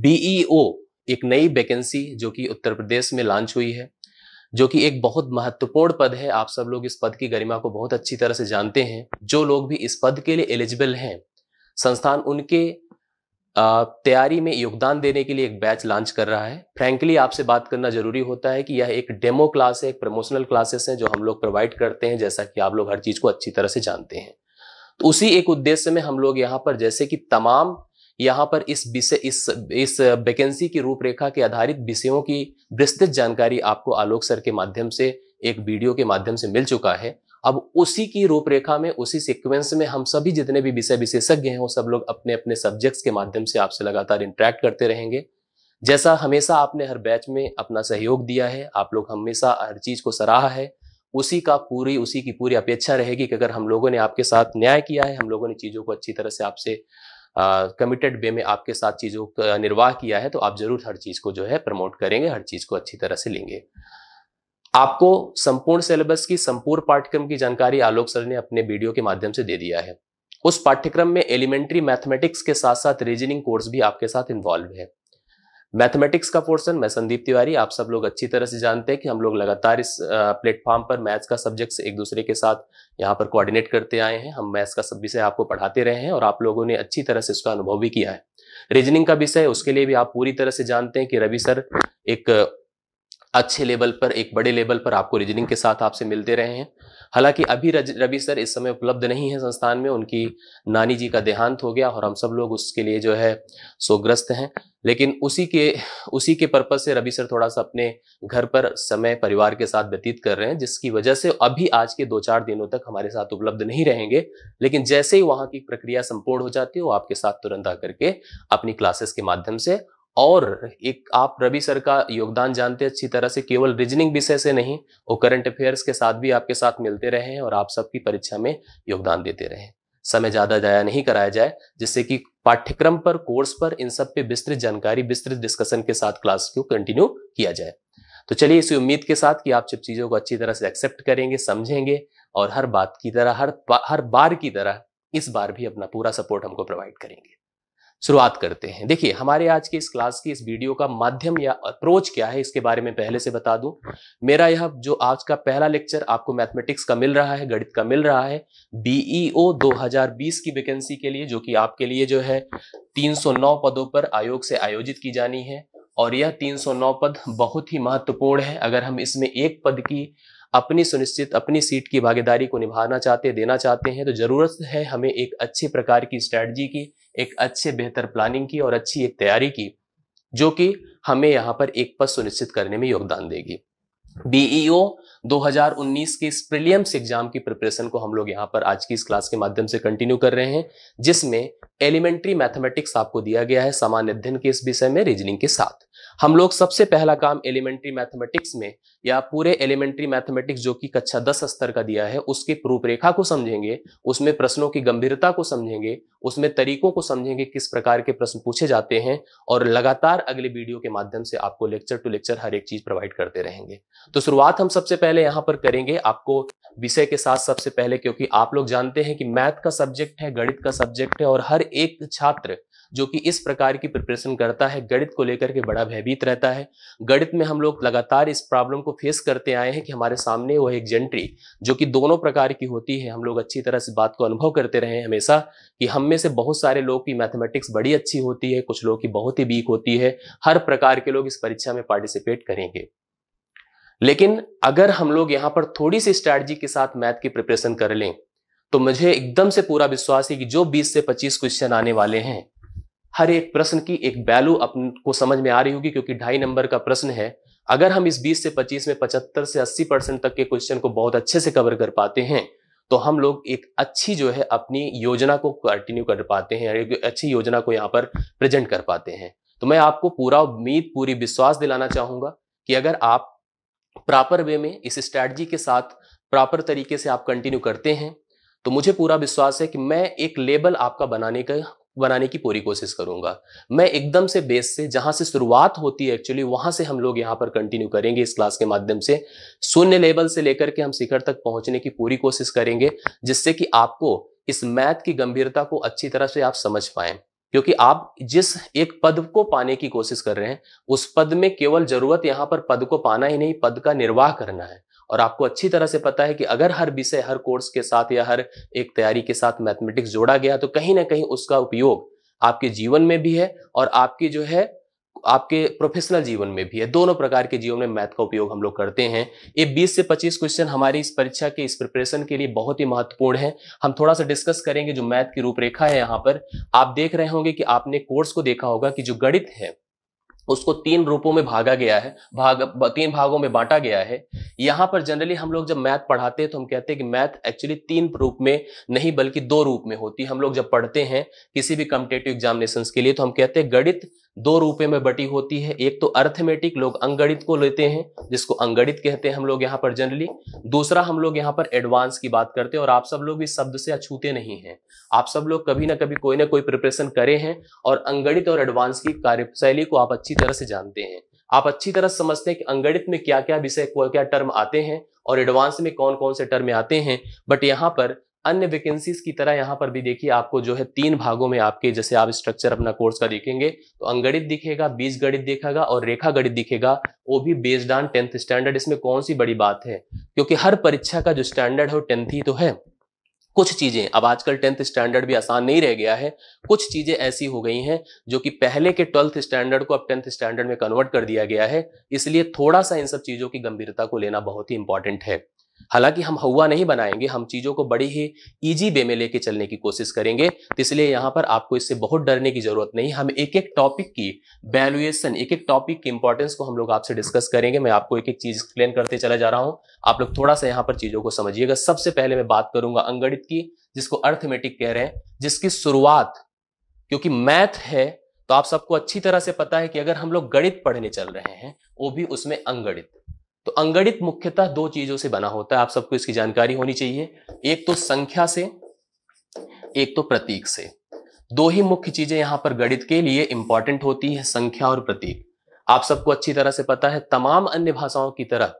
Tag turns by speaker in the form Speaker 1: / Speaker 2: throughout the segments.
Speaker 1: BEO e एक नई vacancy जो कि उत्तर प्रदेश में लॉन्च हुई है जो कि एक बहुत महत्वपूर्ण पद है आप सब लोग इस पद की गरिमा को बहुत अच्छी तरह से जानते हैं जो लोग भी इस पद के लिए एलिजिबल हैं संस्थान उनके तैयारी में योगदान देने के लिए एक बैच लॉन्च कर रहा है फ्रैंकली आपसे बात करना जरूरी होता है कि यह एक डेमो क्लास है एक प्रमोशनल क्लासेस हैं जो हम लोग प्रोवाइड करते हैं जैसा कि आप लोग हर चीज को अच्छी तरह से जानते हैं तो उसी एक उद्देश्य में हम लोग यहाँ पर जैसे कि तमाम यहाँ पर इस विषय इस इस वैकेंसी की रूपरेखा के आधारित विषयों की विस्तृत जानकारी आपको आलोक सर के माध्यम से एक वीडियो के माध्यम से मिल चुका है अब उसी की रूपरेखा में उसी सीक्वेंस में हम सभी जितने भी विषय विशेषज्ञ हैं वो सब लोग अपने अपने सब्जेक्ट्स के माध्यम से आपसे लगातार इंटरेक्ट करते रहेंगे जैसा हमेशा आपने हर बैच में अपना सहयोग दिया है आप लोग हमेशा हर चीज को सराहा है उसी का पूरी उसी की पूरी अपेक्षा रहेगी कि अगर हम लोगों ने आपके साथ न्याय किया है हम लोगों ने चीज़ों को अच्छी तरह से आपसे कमिटेड वे में आपके साथ चीज़ों का निर्वाह किया है तो आप जरूर हर चीज़ को जो है प्रमोट करेंगे हर चीज़ को अच्छी तरह से लेंगे आपको संपूर्ण सिलेबस की संपूर्ण पाठ्यक्रम की जानकारी आलोक सर ने अपने वीडियो के माध्यम से दे दिया है उस पाठ्यक्रम में एलिमेंट्री मैथमेटिक्स के साथ साथ रीजनिंग कोर्स भी आपके साथ इन्वॉल्व है मैथमेटिक्स का पोर्शन मैं संदीप तिवारी आप सब लोग अच्छी तरह से जानते हैं कि हम लोग लगातार इस प्लेटफॉर्म पर मैथ्स का सब्जेक्ट्स एक दूसरे के साथ यहाँ पर कोऑर्डिनेट करते आए हैं हम मैथ्स का सब विषय आपको पढ़ाते रहे हैं और आप लोगों ने अच्छी तरह से इसका अनुभव भी किया है रीजनिंग का विषय उसके लिए भी आप पूरी तरह से जानते हैं कि रवि सर एक अच्छे लेवल पर एक बड़े लेवल पर आपको रीजनिंग के साथ आपसे मिलते रहे हैं हालांकि अभी रवि सर इस समय उपलब्ध नहीं है संस्थान में उनकी नानी जी का देहांत हो गया और हम सब लोग उसके लिए जो है सोग्रस्त हैं लेकिन उसी के उसी के पर्पज से रवि सर थोड़ा सा अपने घर पर समय परिवार के साथ व्यतीत कर रहे हैं जिसकी वजह से अभी आज के दो चार दिनों तक हमारे साथ उपलब्ध नहीं रहेंगे लेकिन जैसे ही वहाँ की प्रक्रिया संपूर्ण हो जाती है वो आपके साथ तुरंत आकर के अपनी क्लासेस के माध्यम से और एक आप रवि सर का योगदान जानते हैं अच्छी तरह से केवल रीजनिंग विषय से नहीं वो करंट अफेयर्स के साथ भी आपके साथ मिलते रहे हैं और आप सबकी परीक्षा में योगदान देते रहे समय ज़्यादा जाया नहीं कराया जाए जिससे कि पाठ्यक्रम पर कोर्स पर इन सब पे विस्तृत जानकारी विस्तृत डिस्कशन के साथ क्लास को कंटिन्यू किया जाए तो चलिए इसी उम्मीद के साथ कि आप सब चीज़ों को अच्छी तरह से एक्सेप्ट करेंगे समझेंगे और हर बात की तरह हर हर बार की तरह इस बार भी अपना पूरा सपोर्ट हमको प्रोवाइड करेंगे शुरुआत करते हैं देखिए हमारे आज के इस क्लास की इस वीडियो का माध्यम या अप्रोच क्या है इसके बारे में पहले से बता दूं मेरा यह जो आज का पहला लेक्चर आपको मैथमेटिक्स का मिल रहा है गणित का मिल रहा है e बीईओ 2020 की वैकेंसी के लिए जो कि आपके लिए जो है 309 पदों पर आयोग से आयोजित की जानी है और यह तीन पद बहुत ही महत्वपूर्ण है अगर हम इसमें एक पद की अपनी सुनिश्चित अपनी सीट की भागीदारी को निभाना चाहते देना चाहते हैं तो जरूरत है हमें एक अच्छे प्रकार की स्ट्रैटी की एक अच्छे बेहतर प्लानिंग की और अच्छी एक तैयारी की जो कि हमें यहाँ पर एक पद सुनिश्चित करने में योगदान देगी बीईओ e 2019 के इस प्रिलियम्स एग्जाम की प्रिपरेशन को हम लोग यहाँ पर आज की इस क्लास के माध्यम से कंटिन्यू कर रहे हैं जिसमें एलिमेंट्री मैथमेटिक्स आपको दिया गया है सामान्य अध्ययन के इस विषय में रीजनिंग के साथ हम लोग सबसे पहला काम एलिमेंट्री मैथमेटिक्स में या पूरे एलिमेंट्री मैथमेटिक्स जो कि कक्षा दस स्तर का दिया है उसके रूपरेखा को समझेंगे उसमें प्रश्नों की गंभीरता को समझेंगे उसमें तरीकों को समझेंगे किस प्रकार के प्रश्न पूछे जाते हैं और लगातार अगले वीडियो के माध्यम से आपको लेक्चर टू लेक्चर हर एक चीज प्रोवाइड करते रहेंगे तो शुरुआत हम सबसे पहले यहाँ पर करेंगे आपको विषय के साथ सबसे पहले क्योंकि आप लोग जानते हैं कि मैथ का सब्जेक्ट है गणित का सब्जेक्ट है और हर एक छात्र जो कि इस प्रकार की प्रिपरेशन करता है गणित को लेकर के बड़ा भयभीत रहता है गणित में हम लोग लगातार इस प्रॉब्लम को फेस करते आए हैं कि हमारे सामने वह एक जेंट्री जो कि दोनों प्रकार की होती है हम लोग अच्छी तरह से बात को अनुभव करते रहे हमेशा कि हम में से बहुत सारे लोग की मैथमेटिक्स बड़ी अच्छी होती है कुछ लोग की बहुत ही वीक होती है हर प्रकार के लोग इस परीक्षा में पार्टिसिपेट करेंगे लेकिन अगर हम लोग यहाँ पर थोड़ी सी स्ट्रैटी के साथ मैथ की प्रिपरेशन कर लें तो मुझे एकदम से पूरा विश्वास है कि जो 20 से 25 क्वेश्चन आने वाले हैं हर एक प्रश्न की एक वैल्यू अपन को समझ में आ रही होगी क्योंकि ढाई नंबर का प्रश्न है अगर हम इस 20 से 25 में 75 से 80 परसेंट तक के क्वेश्चन को बहुत अच्छे से कवर कर पाते हैं तो हम लोग एक अच्छी जो है अपनी योजना को कंटिन्यू कर पाते हैं एक अच्छी योजना को यहाँ पर प्रेजेंट कर पाते हैं तो मैं आपको पूरा उम्मीद पूरी विश्वास दिलाना चाहूंगा कि अगर आप प्रॉपर वे में इस स्ट्रैटी के साथ प्रॉपर तरीके से आप कंटिन्यू करते हैं तो मुझे पूरा विश्वास है कि मैं एक लेबल आपका बनाने का बनाने की पूरी कोशिश करूंगा मैं एकदम से बेस से जहां से शुरुआत होती है एक्चुअली वहां से हम लोग यहाँ पर कंटिन्यू करेंगे इस क्लास के माध्यम से शून्य लेवल से लेकर के हम शिखर तक पहुंचने की पूरी कोशिश करेंगे जिससे कि आपको इस मैथ की गंभीरता को अच्छी तरह से आप समझ पाए क्योंकि आप जिस एक पद को पाने की कोशिश कर रहे हैं उस पद में केवल जरूरत यहाँ पर पद को पाना ही नहीं पद का निर्वाह करना है और आपको अच्छी तरह से पता है कि अगर हर विषय हर कोर्स के साथ या हर एक तैयारी के साथ मैथमेटिक्स जोड़ा गया तो कहीं ना कहीं उसका उपयोग आपके जीवन में भी है और आपकी जो है आपके प्रोफेशनल जीवन में भी है दोनों प्रकार के जीवन में मैथ का उपयोग हम लोग करते हैं ये 20 से 25 क्वेश्चन हमारी इस परीक्षा के इस प्रिपरेशन के लिए बहुत ही महत्वपूर्ण है हम थोड़ा सा डिस्कस करेंगे जो मैथ की रूपरेखा है यहाँ पर आप देख रहे होंगे कि आपने कोर्स को देखा होगा कि जो गणित है उसको तीन रूपों में भागा गया है भाग तीन भागों में बांटा गया है यहाँ पर जनरली हम लोग जब मैथ पढ़ाते हैं तो हम कहते हैं कि मैथ एक्चुअली तीन रूप में नहीं बल्कि दो रूप में होती है हम लोग जब पढ़ते हैं किसी भी कम्पिटेटिव एग्जामिनेशन के लिए तो हम कहते हैं गणित दो रूपे में बटी होती है एक तो अर्थमेटिक लोग अंगणित को लेते हैं जिसको अंगणित कहते हैं हम लोग यहाँ पर जनरली दूसरा हम लोग यहाँ पर एडवांस की बात करते हैं और आप सब लोग इस शब्द से अछूते नहीं हैं आप सब लोग कभी ना कभी कोई ना कोई प्रिपरेशन करे हैं और अंगणित और एडवांस की कार्यशैली को आप अच्छी तरह से जानते हैं आप अच्छी तरह समझते हैं कि अंगणित में क्या क्या विषय क्या टर्म आते हैं और एडवांस में कौन कौन से टर्म आते हैं बट यहाँ पर अन्य वैकेंसीज की तरह यहाँ पर भी देखिए आपको जो है तीन भागों में आपके जैसे आप स्ट्रक्चर अपना कोर्स का देखेंगे तो अंगणित दिखेगा बीज गणित दिखेगा और रेखा गणित दिखेगा वो भी बेस्ड ऑन टेंथ स्टैंडर्ड इसमें कौन सी बड़ी बात है क्योंकि हर परीक्षा का जो स्टैंडर्ड है वो टेंथ ही तो है कुछ चीज़ें अब आजकल टेंथ स्टैंडर्ड भी आसान नहीं रह गया है कुछ चीज़ें ऐसी हो गई हैं जो कि पहले के ट्वेल्थ स्टैंडर्ड को अब टेंथ स्टैंडर्ड में कन्वर्ट कर दिया गया है इसलिए थोड़ा सा इन सब चीज़ों की गंभीरता को लेना बहुत ही इंपॉर्टेंट है हालांकि हम हवा नहीं बनाएंगे हम चीज़ों को बड़ी ही ईजी वे में लेके चलने की कोशिश करेंगे तो इसलिए यहाँ पर आपको इससे बहुत डरने की जरूरत नहीं हम एक एक टॉपिक की वैल्यूएशन एक एक टॉपिक की इंपॉर्टेंस को हम लोग आपसे डिस्कस करेंगे मैं आपको एक एक चीज़ एक्सप्लेन करते चला जा रहा हूँ आप लोग थोड़ा सा यहाँ पर चीज़ों को समझिएगा सबसे पहले मैं बात करूंगा अंगणित की जिसको अर्थमेटिक कह रहे हैं जिसकी शुरुआत क्योंकि मैथ है तो आप सबको अच्छी तरह से पता है कि अगर हम लोग गणित पढ़ने चल रहे हैं वो भी उसमें अंगणित तो अंगणित मुख्यतः दो चीजों से बना होता है आप सबको इसकी जानकारी होनी चाहिए एक तो संख्या से एक तो प्रतीक से दो ही मुख्य चीजें यहां पर गणित के लिए इंपॉर्टेंट होती है संख्या और प्रतीक आप सबको अच्छी तरह से पता है तमाम अन्य भाषाओं की तरह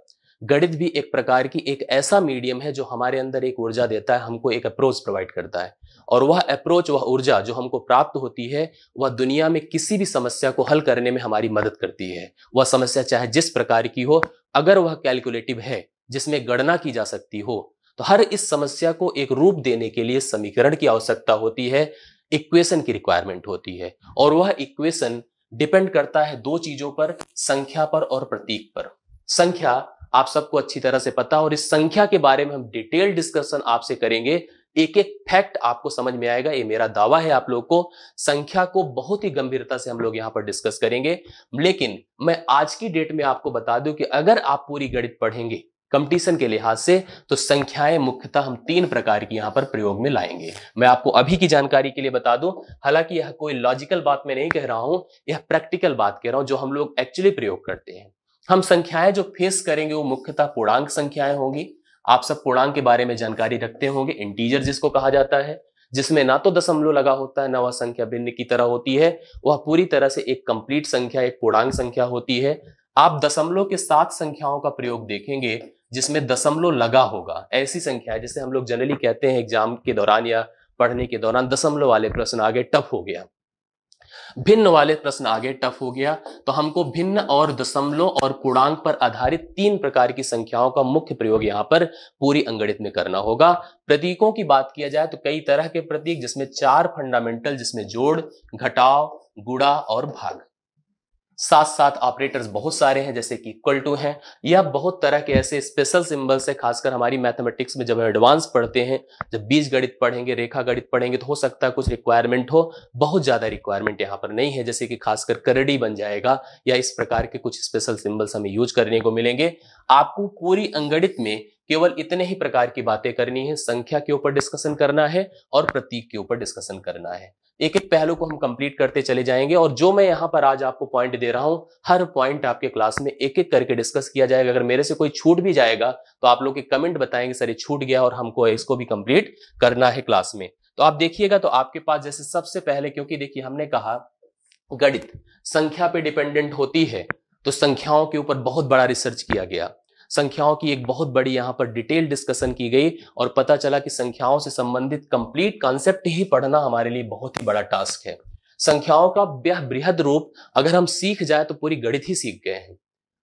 Speaker 1: गणित भी एक प्रकार की एक ऐसा मीडियम है जो हमारे अंदर एक ऊर्जा देता है हमको एक अप्रोच प्रोवाइड करता है और वह अप्रोच वह ऊर्जा जो हमको प्राप्त होती है वह दुनिया में किसी भी समस्या को हल करने में हमारी मदद करती है वह समस्या चाहे जिस प्रकार की हो अगर वह कैलकुलेटिव है जिसमें गणना की जा सकती हो तो हर इस समस्या को एक रूप देने के लिए समीकरण की आवश्यकता होती है इक्वेशन की रिक्वायरमेंट होती है और वह इक्वेशन डिपेंड करता है दो चीजों पर संख्या पर और प्रतीक पर संख्या आप सबको अच्छी तरह से पता और इस संख्या के बारे में हम डिटेल डिस्कशन आपसे करेंगे एक एक फैक्ट आपको समझ में आएगा ये मेरा दावा है आप लोग को संख्या को बहुत ही गंभीरता से हम लोग यहाँ पर डिस्कस करेंगे लेकिन मैं आज की डेट में आपको बता दूं कि अगर आप पूरी गणित पढ़ेंगे कंपटीशन के लिहाज से तो संख्याएं मुख्यतः हम तीन प्रकार की यहाँ पर प्रयोग में लाएंगे मैं आपको अभी की जानकारी के लिए बता दूं हालांकि यह कोई लॉजिकल बात मैं नहीं कह रहा हूं यह प्रैक्टिकल बात कह रहा हूं जो हम लोग एक्चुअली प्रयोग करते हैं हम संख्याएं जो फेस करेंगे वो मुख्यतः पूर्णांक संख्याएं होंगी आप सब पूर्णांक के बारे में जानकारी रखते होंगे इंटीजर जिसको कहा जाता है जिसमें ना तो दशमलव लगा होता है ना वह संख्या भिन्न की तरह होती है वह पूरी तरह से एक कंप्लीट संख्या एक पूर्णांक संख्या होती है आप दशमलव के साथ संख्याओं का प्रयोग देखेंगे जिसमें दशमलव लगा होगा ऐसी संख्या है जिसे हम लोग जनरली कहते हैं एग्जाम के दौरान या पढ़ने के दौरान दशमलव वाले प्रश्न आगे टफ हो गया भिन्न वाले प्रश्न आगे टफ हो गया तो हमको भिन्न और दशमलव और पूर्णांक पर आधारित तीन प्रकार की संख्याओं का मुख्य प्रयोग यहाँ पर पूरी अंगणित में करना होगा प्रतीकों की बात किया जाए तो कई तरह के प्रतीक जिसमें चार फंडामेंटल जिसमें जोड़ घटाव गुड़ा और भाग साथ साथ ऑपरेटर्स बहुत सारे हैं जैसे कि इक्वल टू हैं या बहुत तरह के ऐसे स्पेशल सिंबल्स हैं खासकर हमारी मैथमेटिक्स में जब एडवांस पढ़ते हैं जब बीज गणित पढ़ेंगे रेखा गणित पढ़ेंगे तो हो सकता है कुछ रिक्वायरमेंट हो बहुत ज़्यादा रिक्वायरमेंट यहाँ पर नहीं है जैसे कि खासकर करडी बन जाएगा या इस प्रकार के कुछ स्पेशल सिंबल्स हमें यूज करने को मिलेंगे आपको पूरी अंगणित में केवल इतने ही प्रकार की बातें करनी है संख्या के ऊपर डिस्कशन करना है और प्रतीक के ऊपर डिस्कशन करना है एक एक पहलू को हम कंप्लीट करते चले जाएंगे और जो मैं यहाँ पर आज आपको पॉइंट दे रहा हूँ हर पॉइंट आपके क्लास में एक एक करके डिस्कस किया जाएगा अगर मेरे से कोई छूट भी जाएगा तो आप लोग के कमेंट बताएंगे सर ये छूट गया और हमको इसको भी कंप्लीट करना है क्लास में तो आप देखिएगा तो आपके पास जैसे सबसे पहले क्योंकि देखिए हमने कहा गणित संख्या पे डिपेंडेंट होती है तो संख्याओं के ऊपर बहुत बड़ा रिसर्च किया गया संख्याओं की एक बहुत बड़ी यहाँ पर डिटेल डिस्कशन की गई और पता चला कि संख्याओं से संबंधित कंप्लीट कॉन्सेप्ट ही पढ़ना हमारे लिए बहुत ही बड़ा टास्क है संख्याओं का बृहद रूप अगर हम सीख जाए तो पूरी गणित ही सीख गए हैं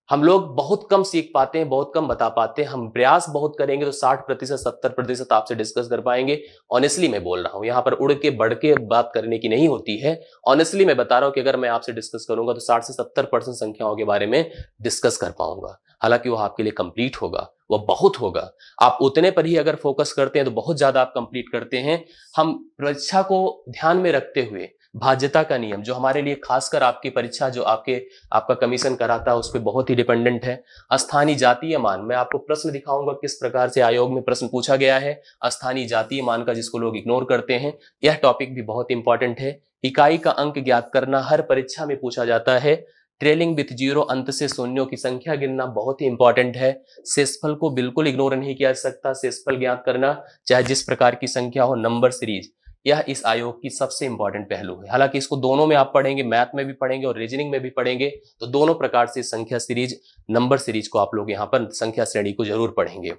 Speaker 1: हम लोग बहुत कम सीख पाते हैं बहुत कम बता पाते हैं हम प्रयास बहुत करेंगे तो 60 प्रतिशत सत्तर प्रतिशत आपसे डिस्कस कर पाएंगे ऑनेस्टली मैं बोल रहा हूं यहाँ पर उड़ के बढ़ के बात करने की नहीं होती है ऑनेस्टली मैं बता रहा हूं कि अगर मैं आपसे डिस्कस करूंगा तो 60 से 70 परसेंट संख्याओं के बारे में डिस्कस कर पाऊंगा हालांकि वो आपके लिए कंप्लीट होगा वह बहुत होगा आप उतने पर ही अगर फोकस करते हैं तो बहुत ज़्यादा आप कंप्लीट करते हैं हम परीक्षा को ध्यान में रखते हुए भाज्यता का नियम जो हमारे लिए खासकर आपकी परीक्षा जो आपके आपका कमीशन कराता है उस पर बहुत ही डिपेंडेंट है स्थानीय जातीय मान मैं आपको प्रश्न दिखाऊंगा किस प्रकार से आयोग में प्रश्न पूछा गया है स्थानीय जातीय मान का जिसको लोग इग्नोर करते हैं यह टॉपिक भी बहुत इंपॉर्टेंट है इकाई का अंक ज्ञात करना हर परीक्षा में पूछा जाता है ट्रेलिंग विथ जीरो अंत से शून्यों की संख्या गिनना बहुत ही इंपॉर्टेंट है शेषफल को बिल्कुल इग्नोर नहीं किया जा सकता शेषफल ज्ञात करना चाहे जिस प्रकार की संख्या हो नंबर सीरीज यह इस आयोग की सबसे इंपॉर्टेंट पहलू है हालांकि इसको दोनों में आप पढ़ेंगे मैथ में भी पढ़ेंगे और रीजनिंग में भी पढ़ेंगे तो दोनों प्रकार से संख्या सीरीज नंबर सीरीज को आप लोग यहाँ पर संख्या श्रेणी को जरूर पढ़ेंगे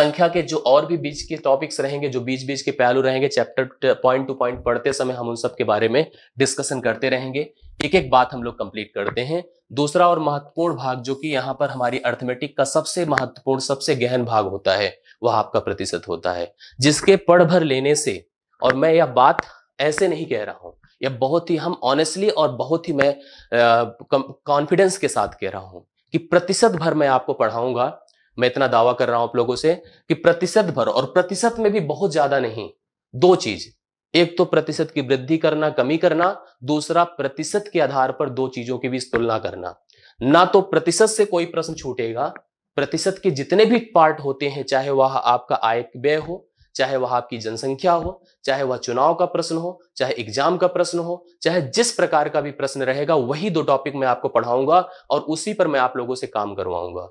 Speaker 1: संख्या के जो और भी बीच के टॉपिक्स रहेंगे जो बीच बीच के पहलू रहेंगे चैप्टर पॉइंट टू पॉइंट पढ़ते समय हम उन सब के बारे में डिस्कशन करते रहेंगे एक एक बात हम लोग कंप्लीट करते हैं दूसरा और महत्वपूर्ण भाग जो कि यहाँ पर हमारी अर्थमेटिक का सबसे महत्वपूर्ण सबसे गहन भाग होता है वह आपका प्रतिशत होता है जिसके पढ़ भर लेने से और मैं यह बात ऐसे नहीं कह रहा हूँ यह बहुत ही हम ऑनेस्टली और बहुत ही मैं कॉन्फिडेंस के साथ कह रहा हूँ कि प्रतिशत भर मैं आपको पढ़ाऊंगा मैं इतना दावा कर रहा हूं आप लोगों से कि प्रतिशत भर और प्रतिशत में भी बहुत ज्यादा नहीं दो चीज एक तो प्रतिशत की वृद्धि करना कमी करना दूसरा प्रतिशत के आधार पर दो चीजों के बीच तुलना करना ना तो प्रतिशत से कोई प्रश्न छूटेगा प्रतिशत के जितने भी पार्ट होते हैं चाहे वह आपका आय व्यय हो चाहे वह आपकी जनसंख्या हो चाहे वह चुनाव का प्रश्न हो चाहे एग्जाम का प्रश्न हो चाहे जिस प्रकार का भी प्रश्न रहेगा वही दो टॉपिक मैं आपको पढ़ाऊंगा और उसी पर मैं आप लोगों से काम करवाऊंगा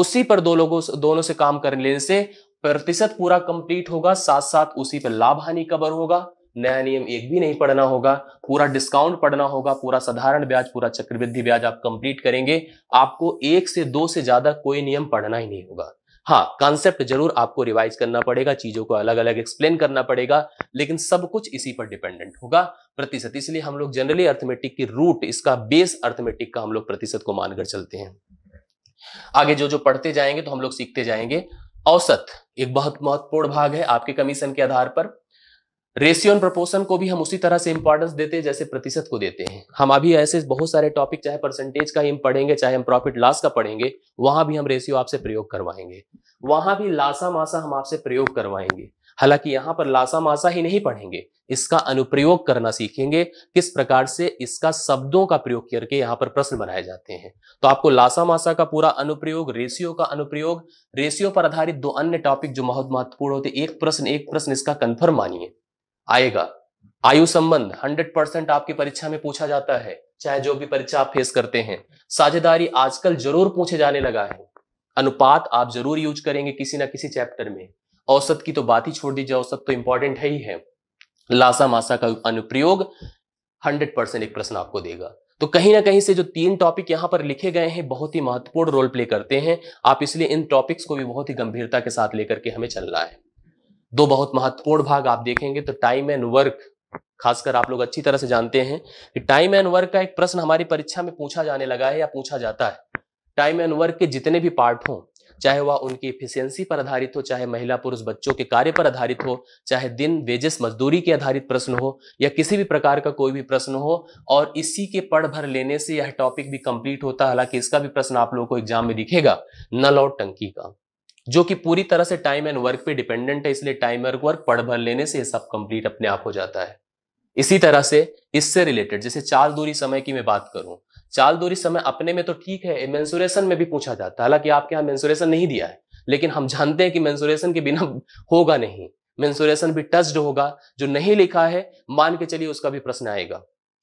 Speaker 1: उसी पर दो लोगों दोनों से काम कर लेने से प्रतिशत पूरा कंप्लीट होगा साथ साथ उसी पर लाभ हानि कवर होगा नया नियम एक भी नहीं पढ़ना होगा पूरा डिस्काउंट पढ़ना होगा पूरा साधारण ब्याज पूरा चक्रवृद्धि ब्याज आप कंप्लीट करेंगे आपको एक से दो से ज्यादा कोई नियम पढ़ना ही नहीं होगा हाँ कॉन्सेप्ट जरूर आपको रिवाइज करना पड़ेगा चीजों को अलग अलग एक्सप्लेन करना पड़ेगा लेकिन सब कुछ इसी पर डिपेंडेंट होगा प्रतिशत इसलिए हम लोग जनरली अर्थमेटिक की रूट इसका बेस अर्थमेटिक का हम लोग प्रतिशत को मानकर चलते हैं आगे जो जो पढ़ते जाएंगे तो हम लोग सीखते जाएंगे औसत एक बहुत महत्वपूर्ण भाग है आपके कमीशन के आधार पर रेशियो एंड प्रपोर्सन को भी हम उसी तरह से इंपॉर्टेंस देते हैं जैसे प्रतिशत को देते हैं हम अभी ऐसे बहुत सारे टॉपिक चाहे परसेंटेज का हम पढ़ेंगे चाहे हम प्रॉफिट लॉस का पढ़ेंगे वहां भी हम रेशियो आपसे प्रयोग करवाएंगे वहां भी लासा मासा हम आपसे प्रयोग करवाएंगे हालांकि यहाँ पर लासा मासा ही नहीं पढ़ेंगे इसका अनुप्रयोग करना सीखेंगे किस प्रकार से इसका शब्दों का प्रयोग करके यहाँ पर प्रश्न बनाए जाते हैं तो आपको लासा मासा का पूरा अनुप्रयोग रेशियो का अनुप्रयोग रेशियो पर आधारित दो अन्य टॉपिक जो बहुत महत्वपूर्ण होते एक प्रश्न एक प्रश्न इसका कन्फर्म मानिए आएगा आयु संबंध 100 परसेंट आपकी परीक्षा में पूछा जाता है चाहे जो भी परीक्षा आप फेस करते हैं साझेदारी आजकल जरूर पूछे जाने लगा है अनुपात आप जरूर यूज करेंगे किसी ना किसी चैप्टर में औसत की तो बात ही छोड़ दीजिए औसत तो इंपॉर्टेंट है ही है लासा मासा का अनुप्रयोग हंड्रेड परसेंट एक प्रश्न आपको देगा तो कहीं ना कहीं से जो तीन टॉपिक यहां पर लिखे गए हैं बहुत ही महत्वपूर्ण रोल प्ले करते हैं आप इसलिए इन टॉपिक्स को भी बहुत ही गंभीरता के साथ लेकर के हमें चलना है दो बहुत महत्वपूर्ण भाग आप देखेंगे तो टाइम एंड वर्क खासकर आप लोग अच्छी तरह से जानते हैं कि टाइम एंड वर्क का एक प्रश्न हमारी परीक्षा में पूछा जाने लगा है या पूछा जाता है टाइम एंड वर्क के जितने भी पार्ट हों चाहे वह उनकी इफिशियंसी पर आधारित हो चाहे महिला पुरुष बच्चों के कार्य पर आधारित हो चाहे दिन वेजेस मजदूरी के आधारित प्रश्न हो या किसी भी प्रकार का कोई भी प्रश्न हो और इसी के पढ़ भर लेने से यह टॉपिक भी कंप्लीट होता है हालांकि इसका भी प्रश्न आप लोगों को एग्जाम में दिखेगा नल और टंकी का जो कि पूरी तरह से टाइम एंड वर्क पे डिपेंडेंट है इसलिए टाइम एंड वर्क पढ़ भर लेने से यह सब कंप्लीट अपने आप हो जाता है इसी तरह से इससे रिलेटेड जैसे चाल दूरी समय की मैं बात करूं चाल दूरी समय अपने में तो ठीक है मेंसुरेशन में भी पूछा जाता है हालांकि आपके यहाँ मेन्सुरेशन नहीं दिया है लेकिन हम जानते हैं कि मेन्सुरेशन के बिना होगा नहीं मेंसुरेशन भी टच्ड होगा जो नहीं लिखा है मान के चलिए उसका भी प्रश्न आएगा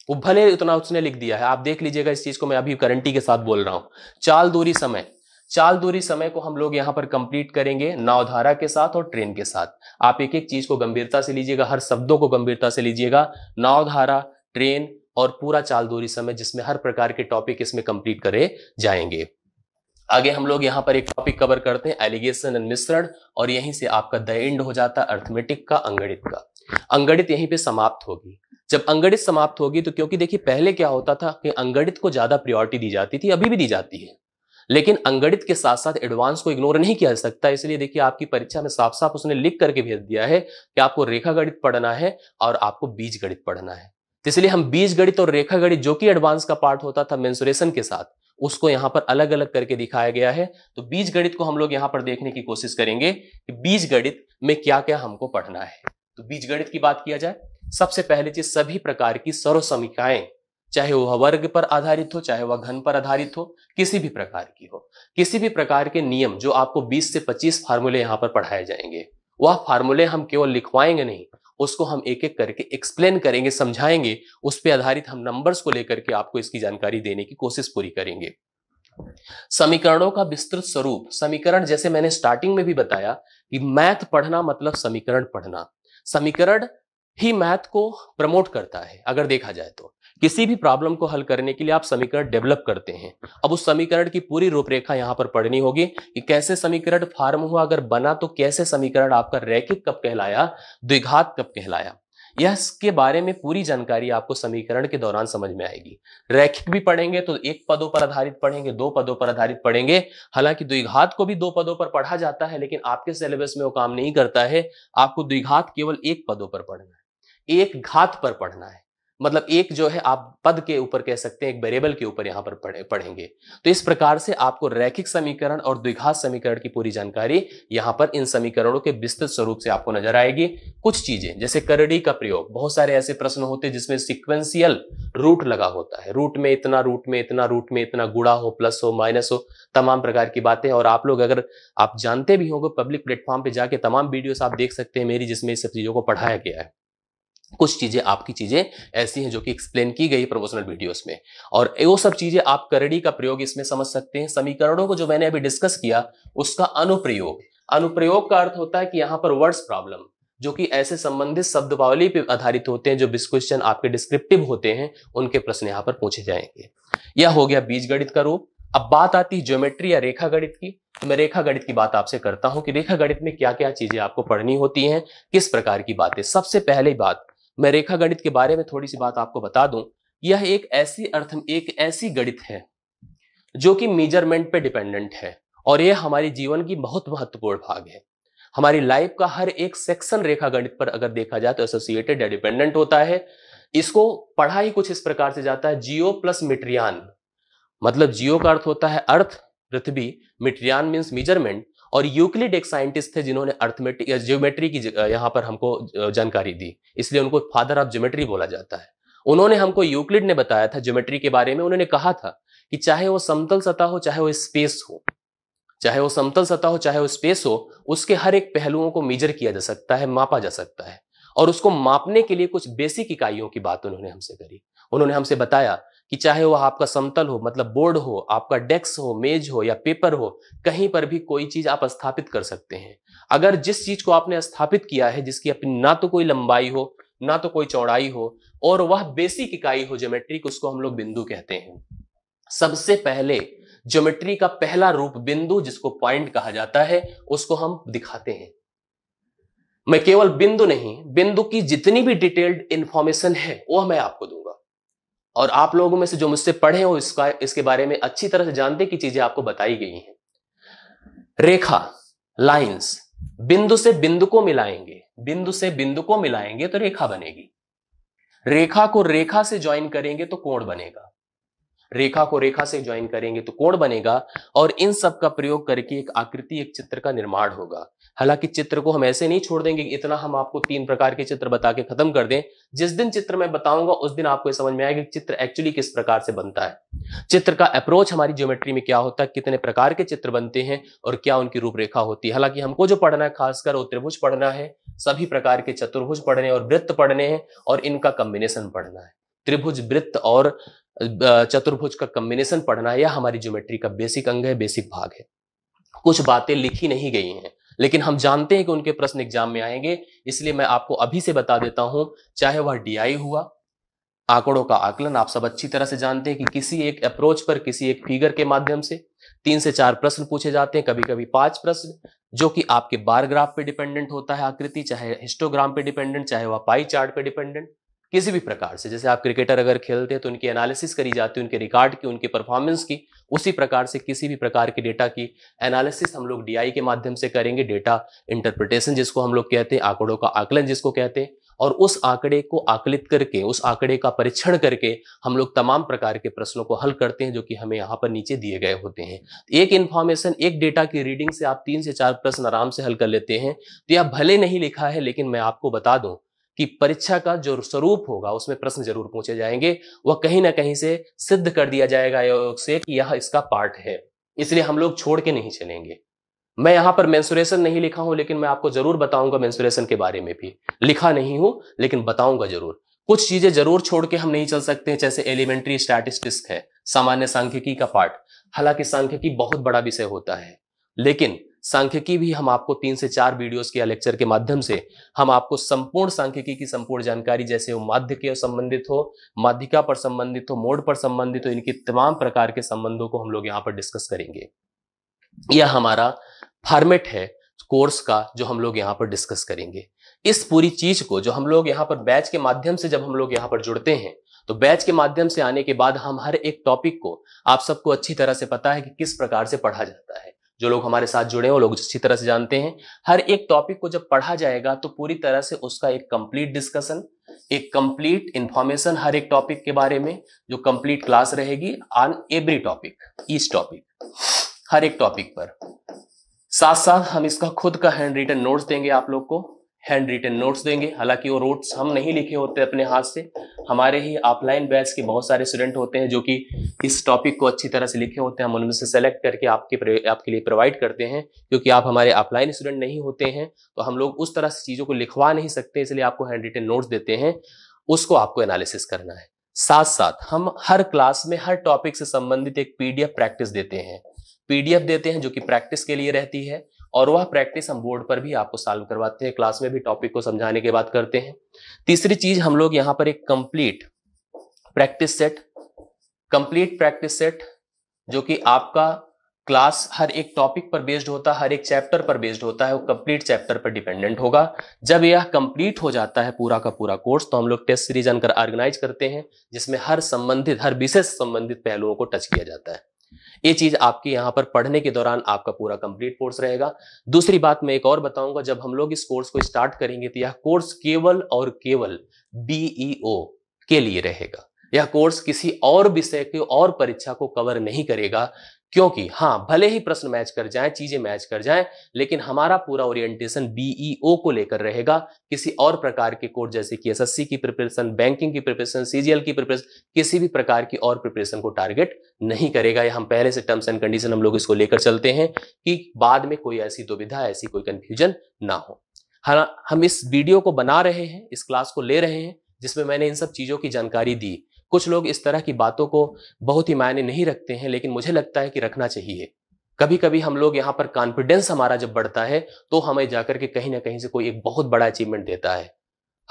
Speaker 1: वो भले उतना उसने लिख दिया है आप देख लीजिएगा इस चीज को मैं अभी करंटी के साथ बोल रहा हूँ चाल दूरी समय चाल दूरी समय को हम लोग यहाँ पर कंप्लीट करेंगे नावधारा के साथ और ट्रेन के साथ आप एक एक चीज को गंभीरता से लीजिएगा हर शब्दों को गंभीरता से लीजिएगा नावधारा ट्रेन और पूरा चाल दूरी समय जिसमें हर प्रकार के टॉपिक इसमें कंप्लीट करे जाएंगे आगे हम लोग यहाँ पर एक टॉपिक कवर करते हैं एलिगेशन एंड मिश्रण और यहीं से आपका द एंड हो जाता है अर्थमेटिक का अंगणित का अंगणित यहीं पे समाप्त होगी जब अंगणित समाप्त होगी तो क्योंकि देखिए पहले क्या होता था कि अंगणित को ज्यादा प्रियोरिटी दी जाती थी अभी भी दी जाती है लेकिन अंगणित के साथ साथ एडवांस को इग्नोर नहीं किया जा सकता इसलिए देखिए आपकी परीक्षा में साफ साफ उसने लिख करके भेज दिया है कि आपको रेखा गणित पढ़ना है और आपको बीज गणित पढ़ना है तो इसलिए हम बीज गणित और रेखा गणित जो कि एडवांस का पार्ट होता था मेन्सुरेशन के साथ उसको यहां पर अलग अलग करके दिखाया गया है तो बीज गणित को हम लोग यहां पर देखने की कोशिश करेंगे कि बीज गणित में क्या क्या हमको पढ़ना है तो बीज गणित की बात किया जाए सबसे पहली चीज सभी प्रकार की सर्व समीकाएं चाहे वह वर्ग पर आधारित हो चाहे वह घन पर आधारित हो किसी भी प्रकार की हो किसी भी प्रकार के नियम जो आपको 20 से 25 फार्मूले यहाँ पर पढ़ाए जाएंगे वह फार्मूले हम केवल लिखवाएंगे नहीं उसको हम एक एक करके एक्सप्लेन करेंगे समझाएंगे उस पर आधारित हम नंबर्स को लेकर के आपको इसकी जानकारी देने की कोशिश पूरी करेंगे समीकरणों का विस्तृत स्वरूप समीकरण जैसे मैंने स्टार्टिंग में भी बताया कि मैथ पढ़ना मतलब समीकरण पढ़ना समीकरण ही मैथ को प्रमोट करता है अगर देखा जाए तो किसी भी प्रॉब्लम को हल करने के लिए आप समीकरण डेवलप करते हैं अब उस समीकरण की पूरी रूपरेखा यहाँ पर पढ़नी होगी कि कैसे समीकरण फार्म हुआ अगर बना तो कैसे समीकरण आपका रैखिक कब कहलाया द्विघात कब कहलाया यह इसके बारे में पूरी जानकारी आपको समीकरण के दौरान समझ में आएगी रैखिक भी पढ़ेंगे तो एक पदों पर आधारित पढ़ेंगे दो पदों पर आधारित पढ़ेंगे हालांकि द्विघात को भी दो पदों पर पढ़ा जाता है लेकिन आपके सिलेबस में वो काम नहीं करता है आपको द्विघात केवल एक पदों पर पढ़ना है एक घात पर पढ़ना है मतलब एक जो है आप पद के ऊपर कह सकते हैं एक वेरिएबल के ऊपर यहाँ पर पढ़े, पढ़ेंगे तो इस प्रकार से आपको रैखिक समीकरण और द्विघात समीकरण की पूरी जानकारी यहाँ पर इन समीकरणों के विस्तृत स्वरूप से आपको नजर आएगी कुछ चीजें जैसे करड़ी का प्रयोग बहुत सारे ऐसे प्रश्न होते हैं जिसमें सिक्वेंसियल रूट लगा होता है रूट में इतना रूट में इतना रूट में इतना गुड़ा हो प्लस हो माइनस हो तमाम प्रकार की बातें और आप लोग अगर आप जानते भी होंगे पब्लिक प्लेटफॉर्म पर जाके तमाम वीडियोस आप देख सकते हैं मेरी जिसमें इस सब चीजों को पढ़ाया गया है कुछ चीज़ें आपकी चीज़ें ऐसी हैं जो कि एक्सप्लेन की गई प्रोफेशनल वीडियोस में और वो सब चीज़ें आप करड़ी का प्रयोग इसमें समझ सकते हैं समीकरणों को जो मैंने अभी डिस्कस किया उसका अनुप्रयोग अनुप्रयोग का अर्थ होता है कि यहाँ पर वर्ड्स प्रॉब्लम जो कि ऐसे संबंधित शब्दवावली पर आधारित होते हैं जो बिस क्वेश्चन आपके डिस्क्रिप्टिव होते हैं उनके प्रश्न यहाँ पर पूछे जाएंगे यह हो गया बीज गणित का रूप अब बात आती है ज्योमेट्री या रेखा गणित की तो मैं रेखा गणित की बात आपसे करता हूं कि रेखा गणित में क्या क्या चीजें आपको पढ़नी होती हैं किस प्रकार की बातें सबसे पहले बात मैं रेखा गणित के बारे में थोड़ी सी बात आपको बता दूं यह एक ऐसी अर्थ एक ऐसी गणित है जो कि मेजरमेंट पे डिपेंडेंट है और यह हमारे जीवन की बहुत महत्वपूर्ण भाग है हमारी लाइफ का हर एक सेक्शन रेखा गणित पर अगर देखा जाए तो एसोसिएटेड या डिपेंडेंट होता है इसको पढ़ा ही कुछ इस प्रकार से जाता है जियो प्लस मिट्रियान मतलब जियो का अर्थ होता है अर्थ पृथ्वी मिट्रियान मीन्स मेजरमेंट और यूक्लिड एक साइंटिस्ट थे जिन्होंने अर्थमेटिक या ज्योमेट्री की यहाँ पर हमको जानकारी दी इसलिए उनको फादर ऑफ ज्योमेट्री बोला जाता है उन्होंने हमको यूक्लिड ने बताया था ज्योमेट्री के बारे में उन्होंने कहा था कि चाहे वो समतल सतह हो चाहे वो स्पेस हो चाहे वो समतल सतह हो चाहे वो स्पेस हो उसके हर एक पहलुओं को मेजर किया जा सकता है मापा जा सकता है और उसको मापने के लिए कुछ बेसिक इकाइयों की बात उन्होंने हमसे करी उन्होंने हमसे बताया कि चाहे वह आपका समतल हो मतलब बोर्ड हो आपका डेस्क हो मेज हो या पेपर हो कहीं पर भी कोई चीज आप स्थापित कर सकते हैं अगर जिस चीज को आपने स्थापित किया है जिसकी अपनी ना तो कोई लंबाई हो ना तो कोई चौड़ाई हो और वह बेसिक इकाई हो ज्योमेट्रिक उसको हम लोग बिंदु कहते हैं सबसे पहले ज्योमेट्री का पहला रूप बिंदु जिसको पॉइंट कहा जाता है उसको हम दिखाते हैं मैं केवल बिंदु नहीं बिंदु की जितनी भी डिटेल्ड इंफॉर्मेशन है वह मैं आपको दूंगा और आप लोगों में से जो मुझसे पढ़े हो इसका इसके बारे में अच्छी तरह से जानते की चीजें आपको बताई गई हैं रेखा लाइंस बिंदु से बिंदु को मिलाएंगे बिंदु से बिंदु को मिलाएंगे तो रेखा बनेगी रेखा को रेखा से ज्वाइन करेंगे तो कोण बनेगा रेखा को रेखा से ज्वाइन करेंगे तो कोण बनेगा और इन सब का प्रयोग करके एक आकृति एक चित्र का निर्माण होगा हालांकि चित्र को हम ऐसे नहीं छोड़ देंगे इतना हम आपको तीन प्रकार के चित्र बता के खत्म कर दें जिस दिन चित्र मैं बताऊंगा उस दिन आपको समझ में आएगा कि चित्र एक्चुअली किस प्रकार से बनता है चित्र का अप्रोच हमारी ज्योमेट्री में क्या होता है कितने प्रकार के चित्र बनते हैं और क्या उनकी रूपरेखा होती है हालांकि हमको जो पढ़ना है खासकर वो त्रिभुज पढ़ना है सभी प्रकार के चतुर्भुज पढ़ने और वृत्त पढ़ने हैं और इनका कम्बिनेशन पढ़ना है त्रिभुज वृत्त और चतुर्भुज का कम्बिनेशन पढ़ना है यह हमारी ज्योमेट्री का बेसिक अंग है बेसिक भाग है कुछ बातें लिखी नहीं गई हैं लेकिन हम जानते हैं कि उनके प्रश्न एग्जाम में आएंगे इसलिए मैं आपको अभी से बता देता हूं चाहे वह डीआई हुआ आंकड़ों का आकलन आप सब अच्छी तरह से जानते हैं कि किसी एक अप्रोच पर किसी एक फिगर के माध्यम से तीन से चार प्रश्न पूछे जाते हैं कभी कभी पांच प्रश्न जो कि आपके बारग्राफ पे डिपेंडेंट होता है आकृति चाहे हिस्टोग्राम पे डिपेंडेंट चाहे वह पाई चार्ट पे डिपेंडेंट किसी भी प्रकार से जैसे आप क्रिकेटर अगर खेलते हैं तो उनकी एनालिसिस करी जाती है उनके रिकॉर्ड की उनके परफॉर्मेंस की उसी प्रकार से किसी भी प्रकार के डेटा की एनालिसिस हम लोग डीआई के माध्यम से करेंगे डेटा इंटरप्रिटेशन जिसको हम लोग कहते हैं आंकड़ों का आकलन जिसको कहते हैं और उस आंकड़े को आकलित करके उस आंकड़े का परीक्षण करके हम लोग तमाम प्रकार के प्रश्नों को हल करते हैं जो कि हमें यहाँ पर नीचे दिए गए होते हैं एक इन्फॉर्मेशन एक डेटा की रीडिंग से आप तीन से चार प्रश्न आराम से हल कर लेते हैं तो यह भले नहीं लिखा है लेकिन मैं आपको बता दूं कि परीक्षा का जो स्वरूप होगा उसमें प्रश्न जरूर पूछे जाएंगे वह कहीं ना कहीं से सिद्ध कर दिया जाएगा आयोग से कि यह इसका पार्ट है इसलिए हम लोग छोड़ के नहीं चलेंगे मैं यहां पर मेंसुरेशन नहीं लिखा हूं लेकिन मैं आपको जरूर बताऊंगा मेंसुरेशन के बारे में भी लिखा नहीं हूं लेकिन बताऊंगा जरूर कुछ चीजें जरूर छोड़ के हम नहीं चल सकते जैसे एलिमेंट्री स्टैटिस्टिक्स है सामान्य सांख्यिकी का पार्ट हालांकि सांख्यिकी बहुत बड़ा विषय होता है लेकिन सांख्यिकी भी हम आपको तीन से चार वीडियोस के या लेक्चर के माध्यम से हम आपको संपूर्ण सांख्यिकी की संपूर्ण जानकारी जैसे वो माध्य के संबंधित हो माध्यिका पर संबंधित हो मोड पर संबंधित हो इनके तमाम प्रकार के संबंधों को हम लोग यहाँ पर डिस्कस करेंगे यह हमारा फॉर्मेट है कोर्स का जो हम लोग यहाँ पर डिस्कस करेंगे इस पूरी चीज को जो हम लोग यहाँ पर बैच के माध्यम से जब हम लोग यहाँ पर जुड़ते हैं तो बैच के माध्यम से आने के बाद हम हर एक टॉपिक को आप सबको अच्छी तरह से पता है कि किस प्रकार से पढ़ा जाता है जो लोग हमारे साथ जुड़े हैं वो लोग अच्छी तरह से जानते हैं हर एक टॉपिक को जब पढ़ा जाएगा तो पूरी तरह से उसका एक कंप्लीट डिस्कशन एक कंप्लीट इंफॉर्मेशन हर एक टॉपिक के बारे में जो कंप्लीट क्लास रहेगी ऑन एवरी टॉपिक इस टॉपिक हर एक टॉपिक पर साथ साथ हम इसका खुद का हैंड रिटन नोट्स देंगे आप लोग को हैंड रिटन नोट्स देंगे हालांकि वो नोट्स हम नहीं लिखे होते अपने हाथ से हमारे ही ऑफलाइन बैच के बहुत सारे स्टूडेंट होते हैं जो कि इस टॉपिक को अच्छी तरह से लिखे होते हैं हम उनमें से सेलेक्ट करके आपके आपके लिए प्रोवाइड करते हैं क्योंकि आप हमारे ऑफलाइन स्टूडेंट नहीं होते हैं तो हम लोग उस तरह से चीज़ों को लिखवा नहीं सकते इसलिए आपको हैंड रिटन नोट्स देते हैं उसको आपको एनालिसिस करना है साथ साथ हम हर क्लास में हर टॉपिक से संबंधित एक पीडीएफ प्रैक्टिस देते हैं पीडीएफ देते हैं जो कि प्रैक्टिस के लिए रहती है और वह प्रैक्टिस हम बोर्ड पर भी आपको सॉल्व करवाते हैं क्लास में भी टॉपिक को समझाने के बाद करते हैं तीसरी चीज हम लोग यहाँ पर एक complete practice set complete practice set जो कि आपका क्लास हर एक टॉपिक पर बेस्ड होता है हर एक चैप्टर पर बेस्ड होता है वो कंप्लीट चैप्टर पर डिपेंडेंट होगा जब यह कंप्लीट हो जाता है पूरा का पूरा कोर्स तो हम लोग टेस्ट सीरीज अनकर ऑर्गेनाइज करते हैं जिसमें हर संबंधित हर विशेष संबंधित पहलुओं को टच किया जाता है ये चीज आपकी यहाँ पर पढ़ने के दौरान आपका पूरा कंप्लीट कोर्स रहेगा दूसरी बात मैं एक और बताऊंगा जब हम लोग इस कोर्स को स्टार्ट करेंगे तो यह कोर्स केवल और केवल बीईओ e के लिए रहेगा यह कोर्स किसी और विषय की और परीक्षा को कवर नहीं करेगा क्योंकि हाँ भले ही प्रश्न मैच कर जाए चीजें मैच कर जाए लेकिन हमारा पूरा ओरिएंटेशन बीईओ e को लेकर रहेगा किसी और प्रकार के कोर्स जैसे कि एसएससी की प्रिपरेशन बैंकिंग की प्रिपरेशन सीजीएल की प्रिपरेशन किसी भी प्रकार की और प्रिपरेशन को टारगेट नहीं करेगा या हम पहले से टर्म्स एंड कंडीशन हम लोग इसको लेकर चलते हैं कि बाद में कोई ऐसी दुविधा ऐसी कोई कंफ्यूजन ना हो हम इस वीडियो को बना रहे हैं इस क्लास को ले रहे हैं जिसमें मैंने इन सब चीजों की जानकारी दी कुछ लोग इस तरह की बातों को बहुत ही मायने नहीं रखते हैं लेकिन मुझे लगता है कि रखना चाहिए कभी कभी हम लोग यहाँ पर कॉन्फिडेंस हमारा जब बढ़ता है तो हमें जाकर के कहीं ना कहीं से कोई एक बहुत बड़ा अचीवमेंट देता है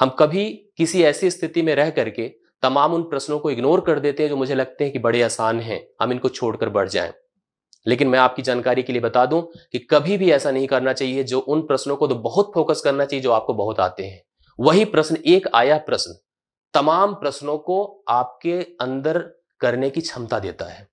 Speaker 1: हम कभी किसी ऐसी स्थिति में रह करके तमाम उन प्रश्नों को इग्नोर कर देते हैं जो मुझे लगते हैं कि बड़े आसान हैं हम इनको छोड़कर बढ़ जाएं लेकिन मैं आपकी जानकारी के लिए बता दूं कि कभी भी ऐसा नहीं करना चाहिए जो उन प्रश्नों को तो बहुत फोकस करना चाहिए जो आपको बहुत आते हैं वही प्रश्न एक आया प्रश्न तमाम प्रश्नों को आपके अंदर करने की क्षमता देता है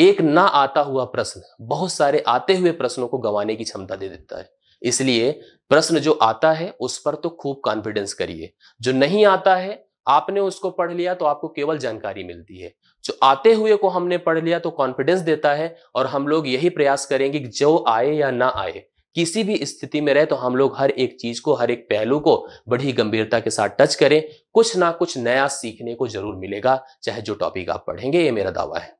Speaker 1: एक ना आता हुआ प्रश्न बहुत सारे आते हुए प्रश्नों को गंवाने की क्षमता दे देता है इसलिए प्रश्न जो आता है उस पर तो खूब कॉन्फिडेंस करिए जो नहीं आता है आपने उसको पढ़ लिया तो आपको केवल जानकारी मिलती है जो आते हुए को हमने पढ़ लिया तो कॉन्फिडेंस देता है और हम लोग यही प्रयास करेंगे कि जो आए या ना आए किसी भी स्थिति में रहे तो हम लोग हर एक चीज को हर एक पहलू को बड़ी गंभीरता के साथ टच करें कुछ ना कुछ नया सीखने को जरूर मिलेगा चाहे जो टॉपिक आप पढ़ेंगे ये मेरा दावा है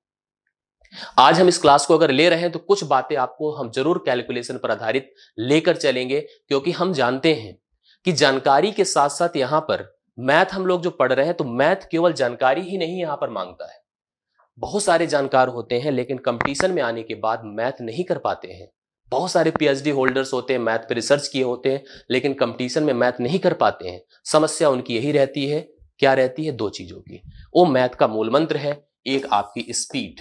Speaker 1: आज हम इस क्लास को अगर ले रहे हैं तो कुछ बातें आपको हम जरूर कैलकुलेशन पर आधारित लेकर चलेंगे क्योंकि हम जानते हैं कि जानकारी के साथ साथ यहां पर मैथ हम लोग जो पढ़ रहे हैं तो मैथ केवल जानकारी ही नहीं यहां पर मांगता है बहुत सारे जानकार होते हैं लेकिन कंपटीशन में आने के बाद मैथ नहीं कर पाते हैं बहुत सारे पीएचडी होल्डर्स होते हैं मैथ पे रिसर्च किए होते हैं लेकिन कंपटीशन में मैथ नहीं कर पाते हैं समस्या उनकी यही रहती है क्या रहती है दो चीजों की वो मैथ का मूल मंत्र है एक आपकी स्पीड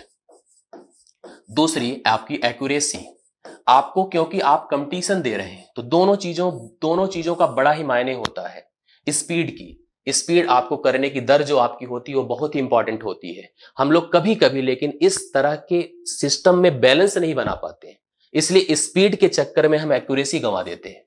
Speaker 1: दूसरी आपकी एक्यूरेसी आपको क्योंकि आप कंपटीशन दे रहे हैं तो दोनों चीजों दोनों चीजों का बड़ा ही मायने होता है स्पीड की स्पीड आपको करने की दर जो आपकी होती है वो बहुत ही इंपॉर्टेंट होती है हम लोग कभी कभी लेकिन इस तरह के सिस्टम में बैलेंस नहीं बना पाते हैं इसलिए स्पीड के चक्कर में हम एक्यूरेसी गंवा देते हैं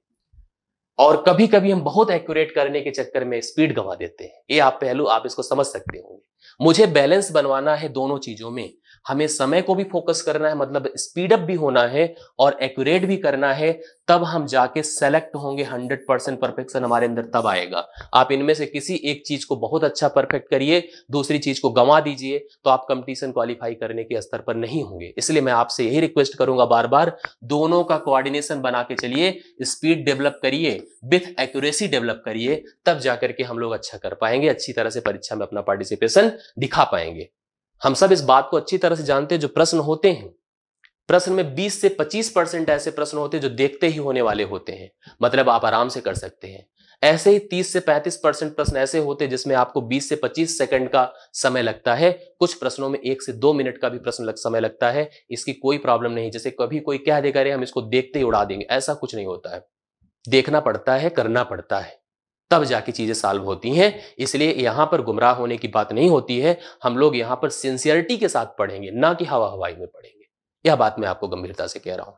Speaker 1: और कभी कभी हम बहुत एक्यूरेट करने के चक्कर में स्पीड गंवा देते हैं ये आप पहलू आप इसको समझ सकते होंगे मुझे बैलेंस बनवाना है दोनों चीजों में हमें समय को भी फोकस करना है मतलब स्पीड अप भी होना है और एक्यूरेट भी करना है तब हम जाके सेलेक्ट होंगे 100 परसेंट परफेक्शन हमारे अंदर तब आएगा आप इनमें से किसी एक चीज को बहुत अच्छा परफेक्ट करिए दूसरी चीज को गंवा दीजिए तो आप कंपटीशन क्वालिफाई करने के स्तर पर नहीं होंगे इसलिए मैं आपसे यही रिक्वेस्ट करूंगा बार बार दोनों का कोऑर्डिनेशन बना के चलिए स्पीड डेवलप करिए विथ एक्यूरेसी डेवलप करिए तब जाकर के हम लोग अच्छा कर पाएंगे अच्छी तरह से परीक्षा में अपना पार्टिसिपेशन दिखा पाएंगे हम सब इस बात को अच्छी तरह से जानते हैं जो प्रश्न होते हैं प्रश्न में 20 से 25 परसेंट ऐसे प्रश्न होते हैं जो देखते ही होने वाले होते हैं मतलब आप आराम से कर सकते हैं ऐसे ही 30 से 35 परसेंट प्रश्न ऐसे होते हैं जिसमें आपको 20 से 25 सेकंड का समय लगता है कुछ प्रश्नों में एक से दो मिनट का भी प्रश्न लग समय लगता है इसकी कोई प्रॉब्लम नहीं जैसे कभी कोई कह देगा अरे हम इसको देखते ही उड़ा देंगे ऐसा कुछ नहीं होता है देखना पड़ता है करना पड़ता है तब जाके चीज़ें सॉल्व होती हैं इसलिए यहाँ पर गुमराह होने की बात नहीं होती है हम लोग यहाँ पर सिंसियरिटी के साथ पढ़ेंगे ना कि हवा हवाई में पढ़ेंगे यह बात मैं आपको गंभीरता से कह रहा हूँ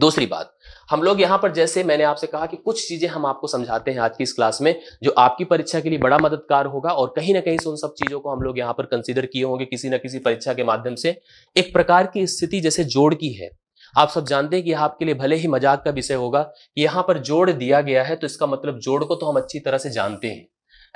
Speaker 1: दूसरी बात हम लोग यहाँ पर जैसे मैंने आपसे कहा कि कुछ चीज़ें हम आपको समझाते हैं आज की इस क्लास में जो आपकी परीक्षा के लिए बड़ा मददगार होगा और कहीं ना कहीं से उन सब चीज़ों को हम लोग यहाँ पर कंसिडर किए होंगे किसी ना किसी परीक्षा के माध्यम से एक प्रकार की स्थिति जैसे जोड़ की है आप सब जानते हैं कि आपके लिए भले ही मजाक का विषय होगा यहाँ पर जोड़ दिया गया है तो इसका मतलब जोड़ को तो हम अच्छी तरह से जानते हैं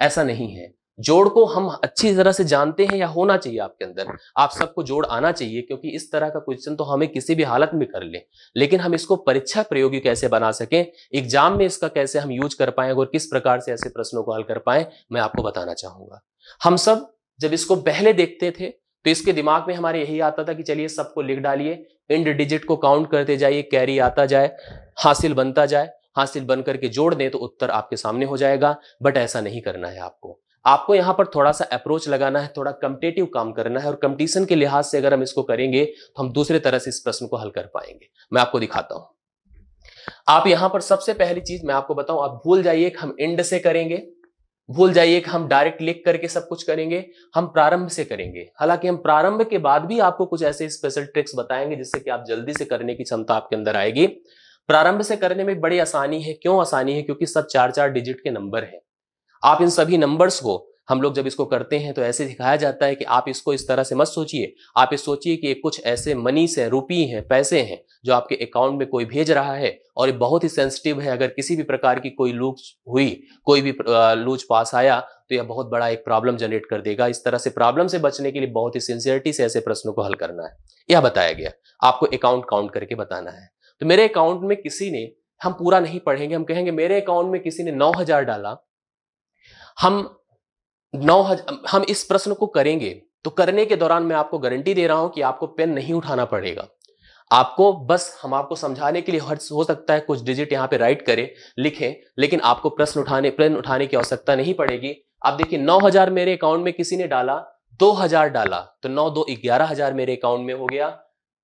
Speaker 1: ऐसा नहीं है जोड़ को हम अच्छी तरह से जानते हैं या होना चाहिए आपके अंदर आप सबको जोड़ आना चाहिए क्योंकि इस तरह का क्वेश्चन तो हमें किसी भी हालत में कर लें लेकिन हम इसको परीक्षा प्रयोगी कैसे बना सकें एग्जाम में इसका कैसे हम यूज कर पाए और किस प्रकार से ऐसे प्रश्नों को हल कर पाए मैं आपको बताना चाहूंगा हम सब जब इसको पहले देखते थे तो इसके दिमाग में हमारे यही आता था कि चलिए सबको लिख डालिए इंड डिजिट को काउंट करते जाइए कैरी आता जाए हासिल बनता जाए हासिल बन करके जोड़ दें तो उत्तर आपके सामने हो जाएगा बट ऐसा नहीं करना है आपको आपको यहां पर थोड़ा सा अप्रोच लगाना है थोड़ा कम्पिटेटिव काम करना है और कंपटीशन के लिहाज से अगर हम इसको करेंगे तो हम दूसरे तरह से इस प्रश्न को हल कर पाएंगे मैं आपको दिखाता हूं आप यहां पर सबसे पहली चीज मैं आपको बताऊं आप भूल जाइए कि हम इंड से करेंगे भूल जाइए कि हम डायरेक्ट लिख करके सब कुछ करेंगे हम प्रारंभ से करेंगे हालांकि हम प्रारंभ के बाद भी आपको कुछ ऐसे स्पेशल ट्रिक्स बताएंगे जिससे कि आप जल्दी से करने की क्षमता आपके अंदर आएगी प्रारंभ से करने में बड़ी आसानी है क्यों आसानी है क्योंकि सब चार चार डिजिट के नंबर हैं आप इन सभी नंबर्स को हम लोग जब इसको करते हैं तो ऐसे सिखाया जाता है कि आप इसको इस तरह से मत सोचिए आप ये सोचिए कि ये कुछ ऐसे मनी से रुपी हैं पैसे हैं जो आपके अकाउंट में कोई भेज रहा है और ये बहुत ही सेंसिटिव है अगर किसी भी प्रकार की कोई लूज हुई कोई भी लूच पास आया तो यह बहुत बड़ा एक प्रॉब्लम जनरेट कर देगा इस तरह से प्रॉब्लम से बचने के लिए बहुत ही सिंसियरिटी से ऐसे प्रश्नों को हल करना है यह बताया गया आपको अकाउंट काउंट करके बताना है तो मेरे अकाउंट में किसी ने हम पूरा नहीं पढ़ेंगे हम कहेंगे मेरे अकाउंट में किसी ने नौ हजार डाला हम नौ हम इस प्रश्न को करेंगे तो करने के दौरान मैं आपको गारंटी दे रहा हूं कि आपको पेन नहीं उठाना पड़ेगा आपको बस हम आपको समझाने के लिए हर्ज हो सकता है कुछ डिजिट यहाँ पे राइट करें लिखें लेकिन आपको प्रश्न उठाने पेन उठाने की आवश्यकता नहीं पड़ेगी आप देखिए नौ हजार मेरे अकाउंट में किसी ने डाला दो हजार डाला तो नौ दो ग्यारह हजार मेरे अकाउंट में हो गया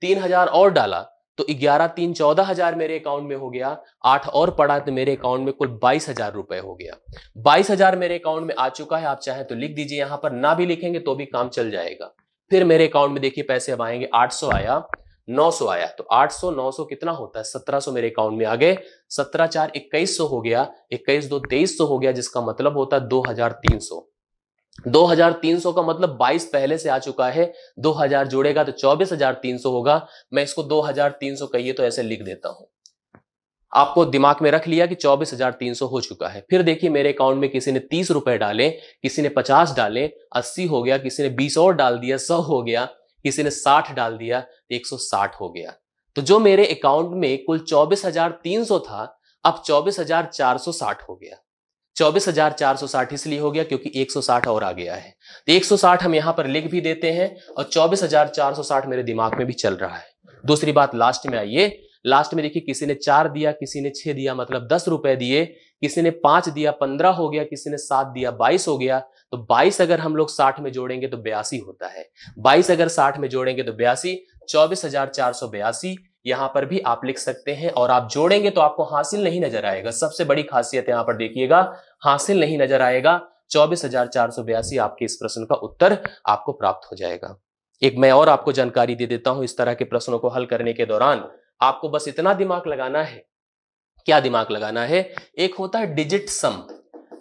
Speaker 1: तीन हजार और डाला तो ग्यारह तीन चौदह हजार मेरे अकाउंट में हो गया आठ और पड़ा तो मेरे अकाउंट में कुल बाईस हजार रुपए हो गया बाईस हजार मेरे अकाउंट में आ चुका है आप चाहे तो लिख दीजिए यहां पर ना भी लिखेंगे तो भी काम चल जाएगा फिर मेरे अकाउंट में देखिए पैसे अब आएंगे आठ सौ आया नौ सौ आया तो आठ सौ नौ सौ कितना होता है सत्रह सौ मेरे अकाउंट में आ गए सत्रह चार इक्कीस सौ हो गया इक्कीस दो तेईस सौ हो गया जिसका मतलब होता है दो हजार तीन सौ 2300 का मतलब 22 पहले से आ चुका है 2000 जोड़ेगा तो 24300 होगा मैं इसको 2300 कहिए तो ऐसे लिख देता हूं आपको दिमाग में रख लिया कि 24,300 हो चुका है फिर देखिए मेरे अकाउंट में किसी ने तीस रुपए डाले किसी ने पचास डाले अस्सी हो गया किसी ने बीस और डाल दिया सौ हो गया किसी ने साठ डाल दिया एक सौ साठ हो गया तो जो मेरे अकाउंट में कुल चौबीस हजार तीन सौ था अब चौबीस हजार चार सौ साठ हो गया चौबीस हजार चार सौ साठ इसलिए हो गया क्योंकि एक सौ साठ और आ गया है तो एक सौ साठ हम यहां पर लिख भी देते हैं और चौबीस हजार चार सौ साठ मेरे दिमाग में भी चल रहा है दूसरी बात लास्ट में आइए लास्ट में देखिए किसी ने चार दिया किसी ने छह दिया मतलब दस रुपए दिए किसी ने पांच दिया पंद्रह हो गया किसी ने सात दिया बाईस हो गया तो बाईस अगर हम लोग साठ में जोड़ेंगे तो बयासी होता है बाईस अगर साठ में जोड़ेंगे तो बयासी चौबीस हजार चार सौ बयासी यहां पर भी आप लिख सकते हैं और आप जोड़ेंगे तो आपको हासिल नहीं नजर आएगा सबसे बड़ी खासियत यहाँ पर देखिएगा हासिल नहीं नजर आएगा चौबीस हजार चार सौ बयासी आपके इस प्रश्न का उत्तर आपको प्राप्त हो जाएगा एक मैं और आपको जानकारी दे देता हूं इस तरह के प्रश्नों को हल करने के दौरान आपको बस इतना दिमाग लगाना है क्या दिमाग लगाना है एक होता है डिजिट सम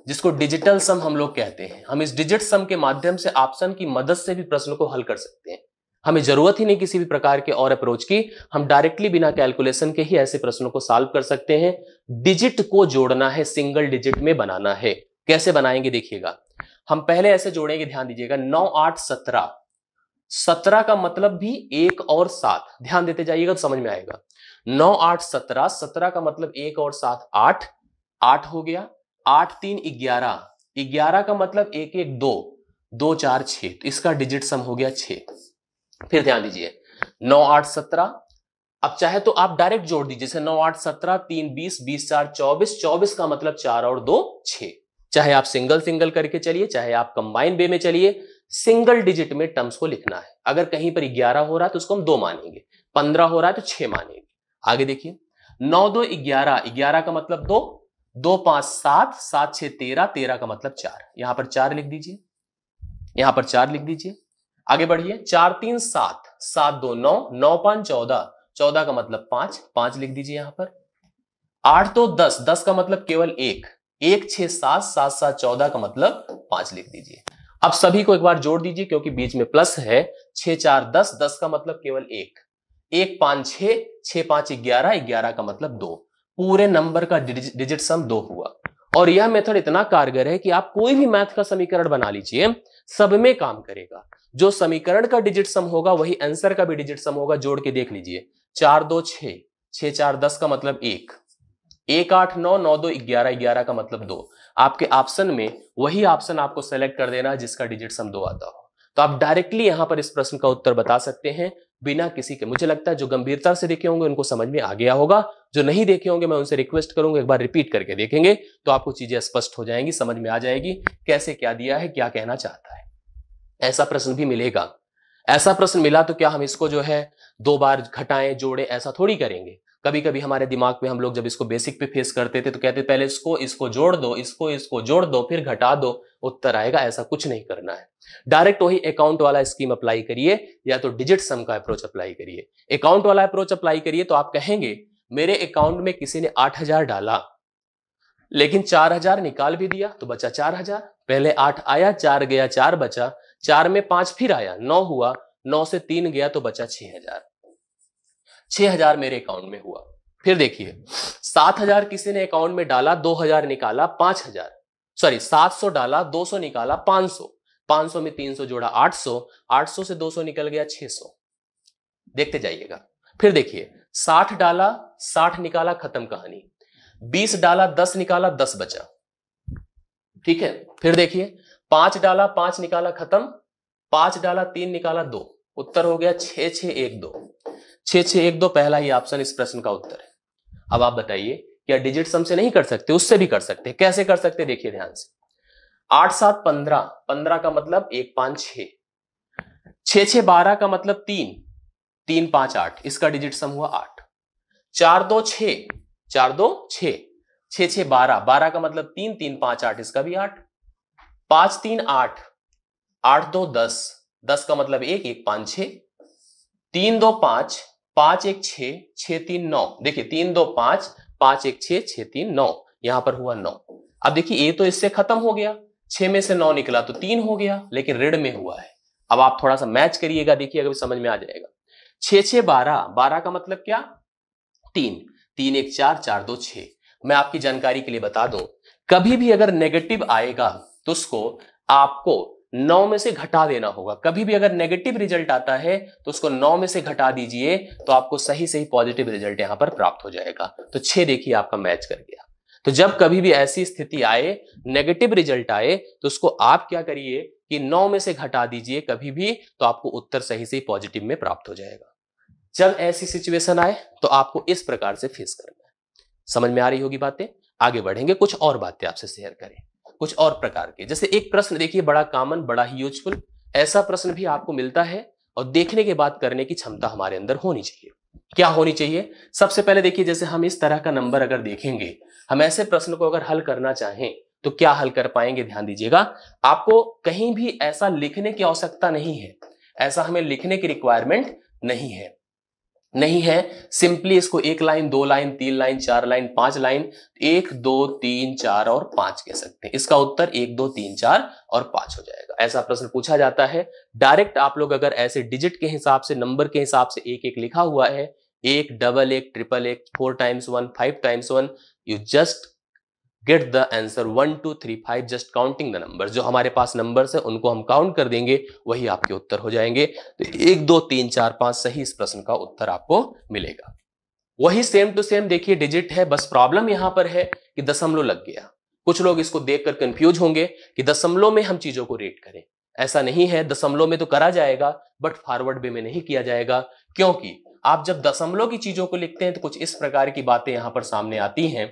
Speaker 1: जिसको डिजिटल सम हम लोग कहते हैं हम इस डिजिट सम के माध्यम से ऑप्शन की मदद से भी प्रश्न को हल कर सकते हैं हमें जरूरत ही नहीं किसी भी प्रकार के और अप्रोच की हम डायरेक्टली बिना कैलकुलेशन के ही ऐसे प्रश्नों को सॉल्व कर सकते हैं डिजिट को जोड़ना है सिंगल डिजिट में बनाना है कैसे बनाएंगे देखिएगा हम पहले ऐसे जोड़ेंगे ध्यान दीजिएगा नौ आठ सत्रह सत्रह का मतलब भी एक और सात ध्यान देते जाइएगा तो समझ में आएगा नौ आठ सत्रह सत्रह का मतलब एक और सात आठ आठ हो गया आठ तीन ग्यारह ग्यारह का मतलब एक एक दो दो चार छ तो इसका डिजिट सम हो गया छ फिर ध्यान दीजिए नौ आठ सत्रह अब चाहे तो आप डायरेक्ट जोड़ दीजिए जैसे नौ आठ सत्रह तीन बीस बीस चार चौबीस चौबीस का मतलब चार और दो छह चाहे आप सिंगल सिंगल करके चलिए चाहे आप कंबाइन वे में चलिए सिंगल डिजिट में टर्म्स को लिखना है अगर कहीं पर ग्यारह हो रहा है तो उसको हम दो मानेंगे पंद्रह हो रहा है तो छह मानेंगे आगे देखिए नौ दो ग्यारह ग्यारह का मतलब दो दो पांच सात सात छह तेरह तेरह का मतलब चार यहां पर चार लिख दीजिए यहां पर चार लिख दीजिए आगे बढ़िए चार तीन सात सात दो नौ नौ पांच चौदह चौदह का मतलब पांच पांच लिख दीजिए यहां पर आठ दो तो दस दस का मतलब केवल एक एक छह सात सात सात चौदह का मतलब पांच लिख दीजिए अब सभी को एक बार जोड़ दीजिए क्योंकि बीच में प्लस है छह चार दस दस का मतलब केवल एक एक पांच छह छह पांच ग्यारह ग्यारह का मतलब दो पूरे नंबर का डिजिट सम दो हुआ और यह मेथड इतना कारगर है कि आप कोई भी मैथ का समीकरण बना लीजिए सब में काम करेगा जो समीकरण का डिजिट सम होगा वही आंसर का भी डिजिट सम होगा जोड़ के देख लीजिए चार दो छ छ चार दस का मतलब एक एक आठ नौ नौ दो ग्यारह ग्यारह का मतलब दो आपके ऑप्शन में वही ऑप्शन आपको सेलेक्ट कर देना जिसका डिजिट सम दो आता हो तो आप डायरेक्टली यहां पर इस प्रश्न का उत्तर बता सकते हैं बिना किसी के मुझे लगता है जो गंभीरता से देखे होंगे उनको समझ में आ गया होगा जो नहीं देखे होंगे मैं उनसे रिक्वेस्ट करूंगा एक बार रिपीट करके देखेंगे तो आपको चीजें स्पष्ट हो जाएंगी समझ में आ जाएगी कैसे क्या दिया है क्या कहना चाहता है ऐसा प्रश्न भी मिलेगा ऐसा प्रश्न मिला तो क्या हम इसको जो है दो बार घटाएं जोड़े ऐसा थोड़ी करेंगे कभी कभी हमारे दिमाग में हम लोग जब इसको बेसिक पे फेस करते थे तो कहते पहले इसको इसको जोड़ दो इसको इसको जोड़ दो फिर घटा दो उत्तर आएगा ऐसा कुछ नहीं करना है डायरेक्ट वही अकाउंट वाला स्कीम अप्लाई करिए या तो डिजिट सम का अप्रोच अप्लाई करिए अकाउंट वाला अप्रोच अप्लाई करिए तो आप कहेंगे मेरे अकाउंट में किसी ने आठ हजार डाला लेकिन चार हजार निकाल भी दिया तो बचा चार हजार पहले आठ आया चार गया चार बचा चार में पांच फिर आया नौ हुआ नौ से तीन गया तो बचा छह हजार छह हजार मेरे अकाउंट में हुआ फिर देखिए सात हजार किसी ने अकाउंट में डाला दो हजार निकाला पांच हजार सॉरी सात सौ डाला दो सौ निकाला पांच सौ पांच सौ में तीन सौ जोड़ा आठ सौ आठ सौ से दो सौ निकल गया छह सौ देखते जाइएगा फिर देखिए साठ डाला साठ निकाला खत्म कहानी बीस डाला दस निकाला दस बचा ठीक है फिर देखिए पांच डाला पांच निकाला खत्म पांच डाला तीन निकाला दो उत्तर हो गया छे छे एक दो छे छे एक दो पहला ही ऑप्शन इस प्रश्न का उत्तर है अब आप बताइए क्या डिजिट सम से नहीं कर सकते उससे भी कर सकते कैसे कर सकते देखिए ध्यान से आठ सात पंद्रह पंद्रह का मतलब एक पांच छ छ छ बारह का मतलब तीन तीन पांच आठ इसका डिजिट सम हुआ आठ चार दो छ चार दो छ छ बारह बारह का मतलब तीन तीन पांच आठ इसका भी आठ पांच तीन आठ आठ दो दस दस का मतलब एक एक पांच छ तीन दो पांच पांच एक छ छ तीन नौ देखिए तीन दो पांच पांच एक छ छ तीन नौ यहां पर हुआ नौ अब देखिए ए तो इससे खत्म हो गया छह में से नौ निकला तो तीन हो गया लेकिन ऋण में हुआ है अब आप थोड़ा सा मैच करिएगा देखिए अगर समझ में आ जाएगा छ छह बारह बारह का मतलब क्या तीन तीन एक चार चार दो छ मैं आपकी जानकारी के लिए बता दूं कभी भी अगर नेगेटिव आएगा तो उसको आपको नौ में से घटा देना होगा कभी भी अगर नेगेटिव रिजल्ट आता है तो उसको नौ में से घटा दीजिए तो आपको सही सही पॉजिटिव रिजल्ट यहां पर प्राप्त हो जाएगा तो छह देखिए आपका मैच कर गया तो जब कभी भी ऐसी स्थिति आए नेगेटिव रिजल्ट आए तो उसको आप क्या करिए कि नौ में से घटा दीजिए कभी भी तो आपको उत्तर सही सही पॉजिटिव में प्राप्त हो जाएगा जब ऐसी सिचुएशन आए तो आपको इस प्रकार से फेस करना है समझ में आ रही होगी बातें आगे बढ़ेंगे कुछ और बातें आपसे शेयर करें कुछ और प्रकार के जैसे एक प्रश्न देखिए बड़ा कॉमन बड़ा ही यूजफुल ऐसा प्रश्न भी आपको मिलता है और देखने के बाद करने की क्षमता हमारे अंदर होनी चाहिए क्या होनी चाहिए सबसे पहले देखिए जैसे हम इस तरह का नंबर अगर देखेंगे हम ऐसे प्रश्न को अगर हल करना चाहें तो क्या हल कर पाएंगे ध्यान दीजिएगा आपको कहीं भी ऐसा लिखने की आवश्यकता नहीं है ऐसा हमें लिखने की रिक्वायरमेंट नहीं है नहीं है सिंपली इसको एक लाइन दो लाइन तीन लाइन चार लाइन पांच लाइन एक दो तीन चार और पांच कह सकते हैं इसका उत्तर एक दो तीन चार और पांच हो जाएगा ऐसा प्रश्न पूछा जाता है डायरेक्ट आप लोग अगर ऐसे डिजिट के हिसाब से नंबर के हिसाब से एक एक लिखा हुआ है एक डबल एक ट्रिपल एक four times one five times one you just get the answer one two three five just counting the number जो हमारे पास नंबर है उनको हम काउंट कर देंगे वही आपके उत्तर हो जाएंगे तो एक दो तीन चार पांच सही इस प्रश्न का उत्तर आपको मिलेगा वही सेम टू सेम देखिए डिजिट है बस प्रॉब्लम यहां पर है कि दशमलव लग गया कुछ लोग इसको देखकर कंफ्यूज होंगे कि दशमलव में हम चीजों को रेट करें ऐसा नहीं है दशमलव में तो करा जाएगा बट फॉरवर्ड वे में नहीं किया जाएगा क्योंकि आप जब दशमलव की चीजों को लिखते हैं तो कुछ इस प्रकार की बातें यहां पर सामने आती हैं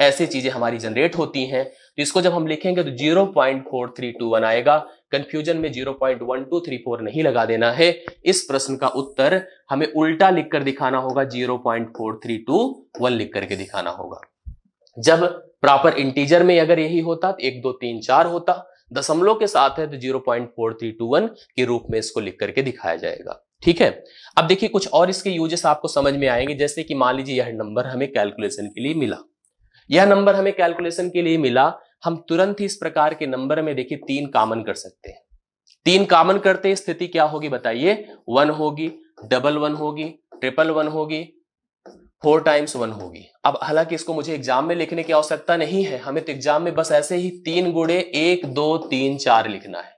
Speaker 1: ऐसे चीजें हमारी जनरेट होती हैं तो इसको जब हम लिखेंगे तो zero point four three two one आएगा कंफ्यूजन में zero point one two three four नहीं लगा देना है इस प्रश्न का उत्तर हमें उल्टा लिखकर दिखाना होगा zero point four three two one लिख करके दिखाना होगा जब प्रॉपर इंटीजर में अगर यही होता तो एक दो तीन चार होता दशमलव के साथ है तो zero point four three two one के रूप में इसको लिख करके दिखाया जाएगा ठीक है अब देखिए कुछ और इसके यूजेस आपको समझ में आएंगे जैसे कि मान लीजिए यह नंबर हमें कैलकुलेशन के लिए मिला यह नंबर हमें कैलकुलेशन के लिए मिला हम तुरंत ही इस प्रकार के नंबर में देखिए तीन कामन कर सकते हैं तीन कामन करते स्थिति क्या होगी बताइए वन होगी डबल वन होगी ट्रिपल वन होगी फोर टाइम्स वन होगी अब हालांकि इसको मुझे एग्जाम में लिखने की आवश्यकता नहीं है हमें तो एग्जाम में बस ऐसे ही तीन गुड़े एक दो तीन चार लिखना है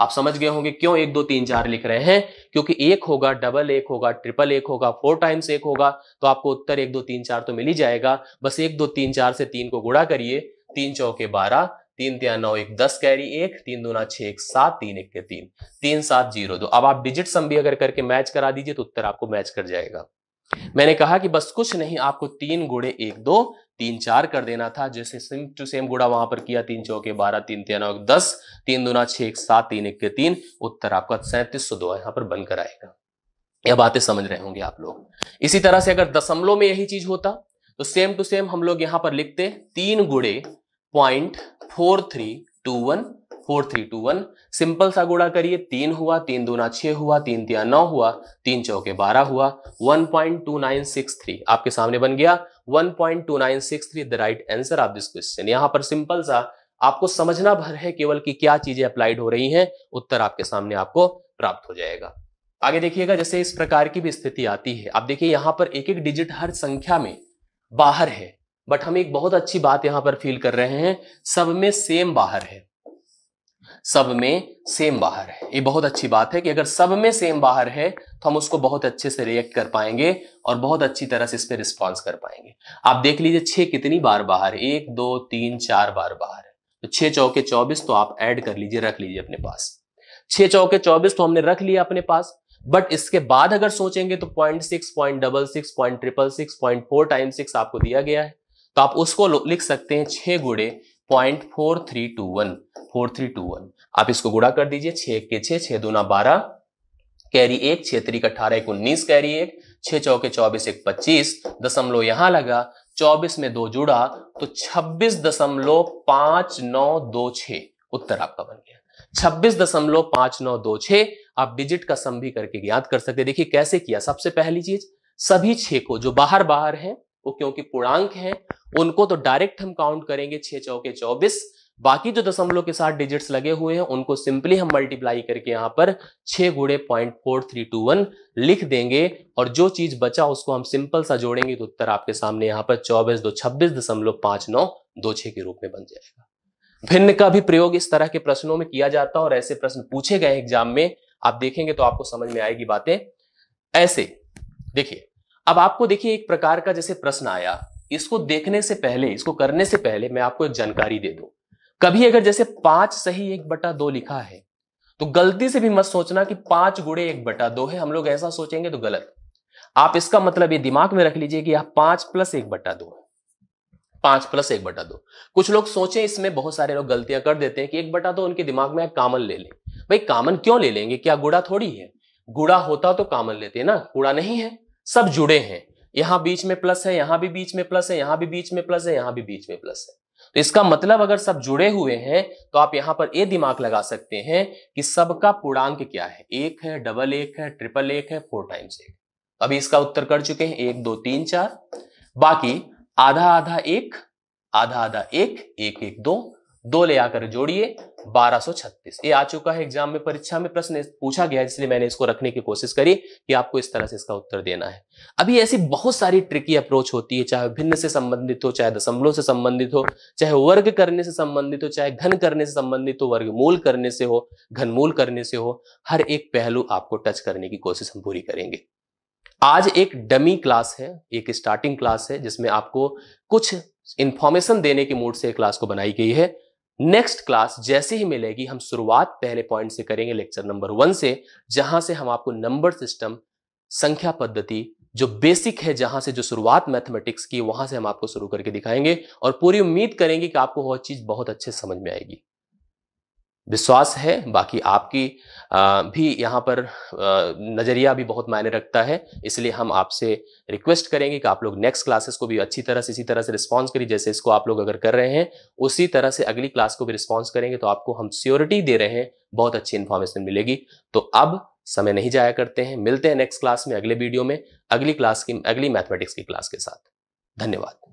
Speaker 1: आप समझ गए होंगे क्यों एक दो तीन चार लिख रहे हैं क्योंकि एक होगा डबल एक होगा ट्रिपल एक होगा फोर टाइम्स एक होगा तो आपको उत्तर एक दो तीन चार तो मिल ही जाएगा बस एक दो तीन चार से तीन को गुड़ा करिए तीन चौके बारह तीन तिया नौ एक दस कैरी एक तीन दूना छ एक सात तीन एक के तीन तीन सात जीरो दो अब आप डिजिट सम भी अगर करके मैच करा दीजिए तो उत्तर आपको मैच कर जाएगा मैंने कहा कि बस कुछ नहीं आपको तीन गुड़े एक दो तीन चार कर देना था जैसे सेम टू सेम गुड़ा वहां पर किया तीन चौके बारह तीन तेरह नौ दस तीन दुना छह एक सात तीन एक तीन उत्तर आपका सैंतीस सौ दो यहां पर बनकर आएगा यह बातें समझ रहे होंगे आप लोग इसी तरह से अगर दशमलव में यही चीज होता तो सेम टू सेम हम लोग यहाँ पर लिखते तीन गुड़े point four three two one four three two one simple सा गुड़ा करिए तीन हुआ तीन दूना छह हुआ तीन तिया नौ हुआ तीन चौके बारह हुआ one point two nine six three आपके सामने बन गया 1.2963 the right answer of this question यहां पर सिंपल सा आपको समझना भर है केवल कि क्या चीजें अप्लाइड हो रही हैं उत्तर आपके सामने आपको प्राप्त हो जाएगा आगे देखिएगा जैसे इस प्रकार की भी स्थिति आती है आप देखिए यहाँ पर एक एक डिजिट हर संख्या में बाहर है बट हम एक बहुत अच्छी बात यहाँ पर फील कर रहे हैं सब में सेम बाहर है सब में सेम बाहर है ये बहुत अच्छी बात है कि अगर सब में सेम बाहर है तो हम उसको बहुत अच्छे से रिएक्ट कर पाएंगे और बहुत अच्छी तरह से इस पर रिस्पॉन्स कर पाएंगे आप देख लीजिए छः कितनी बार बाहर एक दो तीन चार बार बाहर है तो छः चौके चौबीस तो आप ऐड कर लीजिए रख लीजिए अपने पास छः चौके चौबीस तो हमने रख लिया अपने पास बट इसके बाद अगर सोचेंगे तो point six point double six point triple six point four time six आपको दिया गया है तो आप उसको लिख सकते हैं छः गुड़े point four three two one four three two one आप इसको गुड़ा कर दीजिए छ के छः छः दूना बारह कैरी एक छह तरीक अठारह एक उन्नीस कैरी एक छह चौके चौबीस एक पच्चीस दशमलव यहां लगा चौबीस में दो जुड़ा तो छब्बीस दशमलव पांच नौ दो छ उत्तर आपका बन गया छब्बीस दशमलव पांच नौ दो छ आप डिजिट का सम भी करके याद कर सकते देखिए कैसे किया सबसे पहली चीज सभी छे को जो बाहर बाहर है वो क्योंकि पूर्णांक हैं उनको तो डायरेक्ट हम काउंट करेंगे छह चौके चौबीस बाकी जो दशमलव के साथ डिजिट्स लगे हुए हैं उनको सिंपली हम मल्टीप्लाई करके यहाँ पर छह गुड़े point four three two one लिख देंगे और जो चीज़ बचा उसको हम सिंपल सा जोड़ेंगे तो उत्तर आपके सामने यहाँ पर चौबीस दो छब्बीस दशमलव पांच नौ दो छह के रूप में बन जाएगा भिन्न का भी प्रयोग इस तरह के प्रश्नों में किया जाता है और ऐसे प्रश्न पूछे गए एग्जाम में आप देखेंगे तो आपको समझ में आएगी बातें ऐसे देखिए अब आपको देखिए एक प्रकार का जैसे प्रश्न आया इसको देखने से पहले इसको करने से पहले मैं आपको एक जानकारी दे दू कभी अगर जैसे पांच सही एक बटा दो लिखा है तो गलती से भी मत सोचना कि पांच गुड़े एक बटा दो है हम लोग ऐसा सोचेंगे तो गलत आप इसका मतलब ये दिमाग में रख लीजिए कि यह पांच प्लस एक बट्टा दो पांच प्लस एक बटा दो कुछ लोग सोचे इसमें बहुत सारे लोग गलतियां कर देते हैं कि एक बटा दो उनके दिमाग में कामन ले लें भाई कामन क्यों ले लेंगे क्या गुड़ा थोड़ी है गुड़ा होता तो कामन लेते ना गुड़ा नहीं है सब जुड़े हैं यहां बीच में प्लस है यहां भी बीच में प्लस है यहां भी बीच में प्लस है यहां भी बीच में प्लस है तो इसका मतलब अगर सब जुड़े हुए हैं तो आप यहां पर ये दिमाग लगा सकते हैं कि सबका पूर्णांक क्या है एक है डबल एक है ट्रिपल एक है फोर टाइम्स एक अभी इसका उत्तर कर चुके हैं एक दो तीन चार बाकी आधा आधा एक आधा आधा एक एक एक दो दो ले आकर जोड़िए 1236 ये आ चुका है एग्जाम में परीक्षा में प्रश्न पूछा गया इसलिए मैंने इसको रखने की कोशिश करी कि आपको इस तरह से इसका उत्तर देना है अभी ऐसी बहुत सारी ट्रिकी अप्रोच होती है चाहे भिन्न से संबंधित हो चाहे दशमलव से संबंधित हो चाहे वर्ग करने से संबंधित हो चाहे घन करने से संबंधित हो मूल करने से हो मूल करने से हो हर एक पहलू आपको टच करने की कोशिश हम पूरी करेंगे आज एक डमी क्लास है एक स्टार्टिंग क्लास है जिसमें आपको कुछ इन्फॉर्मेशन देने के मूड से क्लास को बनाई गई है नेक्स्ट क्लास जैसे ही मिलेगी हम शुरुआत पहले पॉइंट से करेंगे लेक्चर नंबर वन से जहां से हम आपको नंबर सिस्टम संख्या पद्धति जो बेसिक है जहां से जो शुरुआत मैथमेटिक्स की वहां से हम आपको शुरू करके दिखाएंगे और पूरी उम्मीद करेंगे कि आपको वह चीज बहुत अच्छे समझ में आएगी विश्वास है बाकी आपकी भी यहाँ पर नज़रिया भी बहुत मायने रखता है इसलिए हम आपसे रिक्वेस्ट करेंगे कि आप लोग नेक्स्ट क्लासेस को भी अच्छी तरह से इसी तरह से रिस्पॉन्स करिए जैसे इसको आप लोग अगर कर रहे हैं उसी तरह से अगली क्लास को भी रिस्पॉन्स करेंगे तो आपको हम स्योरिटी दे रहे हैं बहुत अच्छी इन्फॉर्मेशन मिलेगी तो अब समय नहीं जाया करते हैं मिलते हैं नेक्स्ट क्लास में अगले वीडियो में अगली क्लास की अगली मैथमेटिक्स की क्लास के साथ धन्यवाद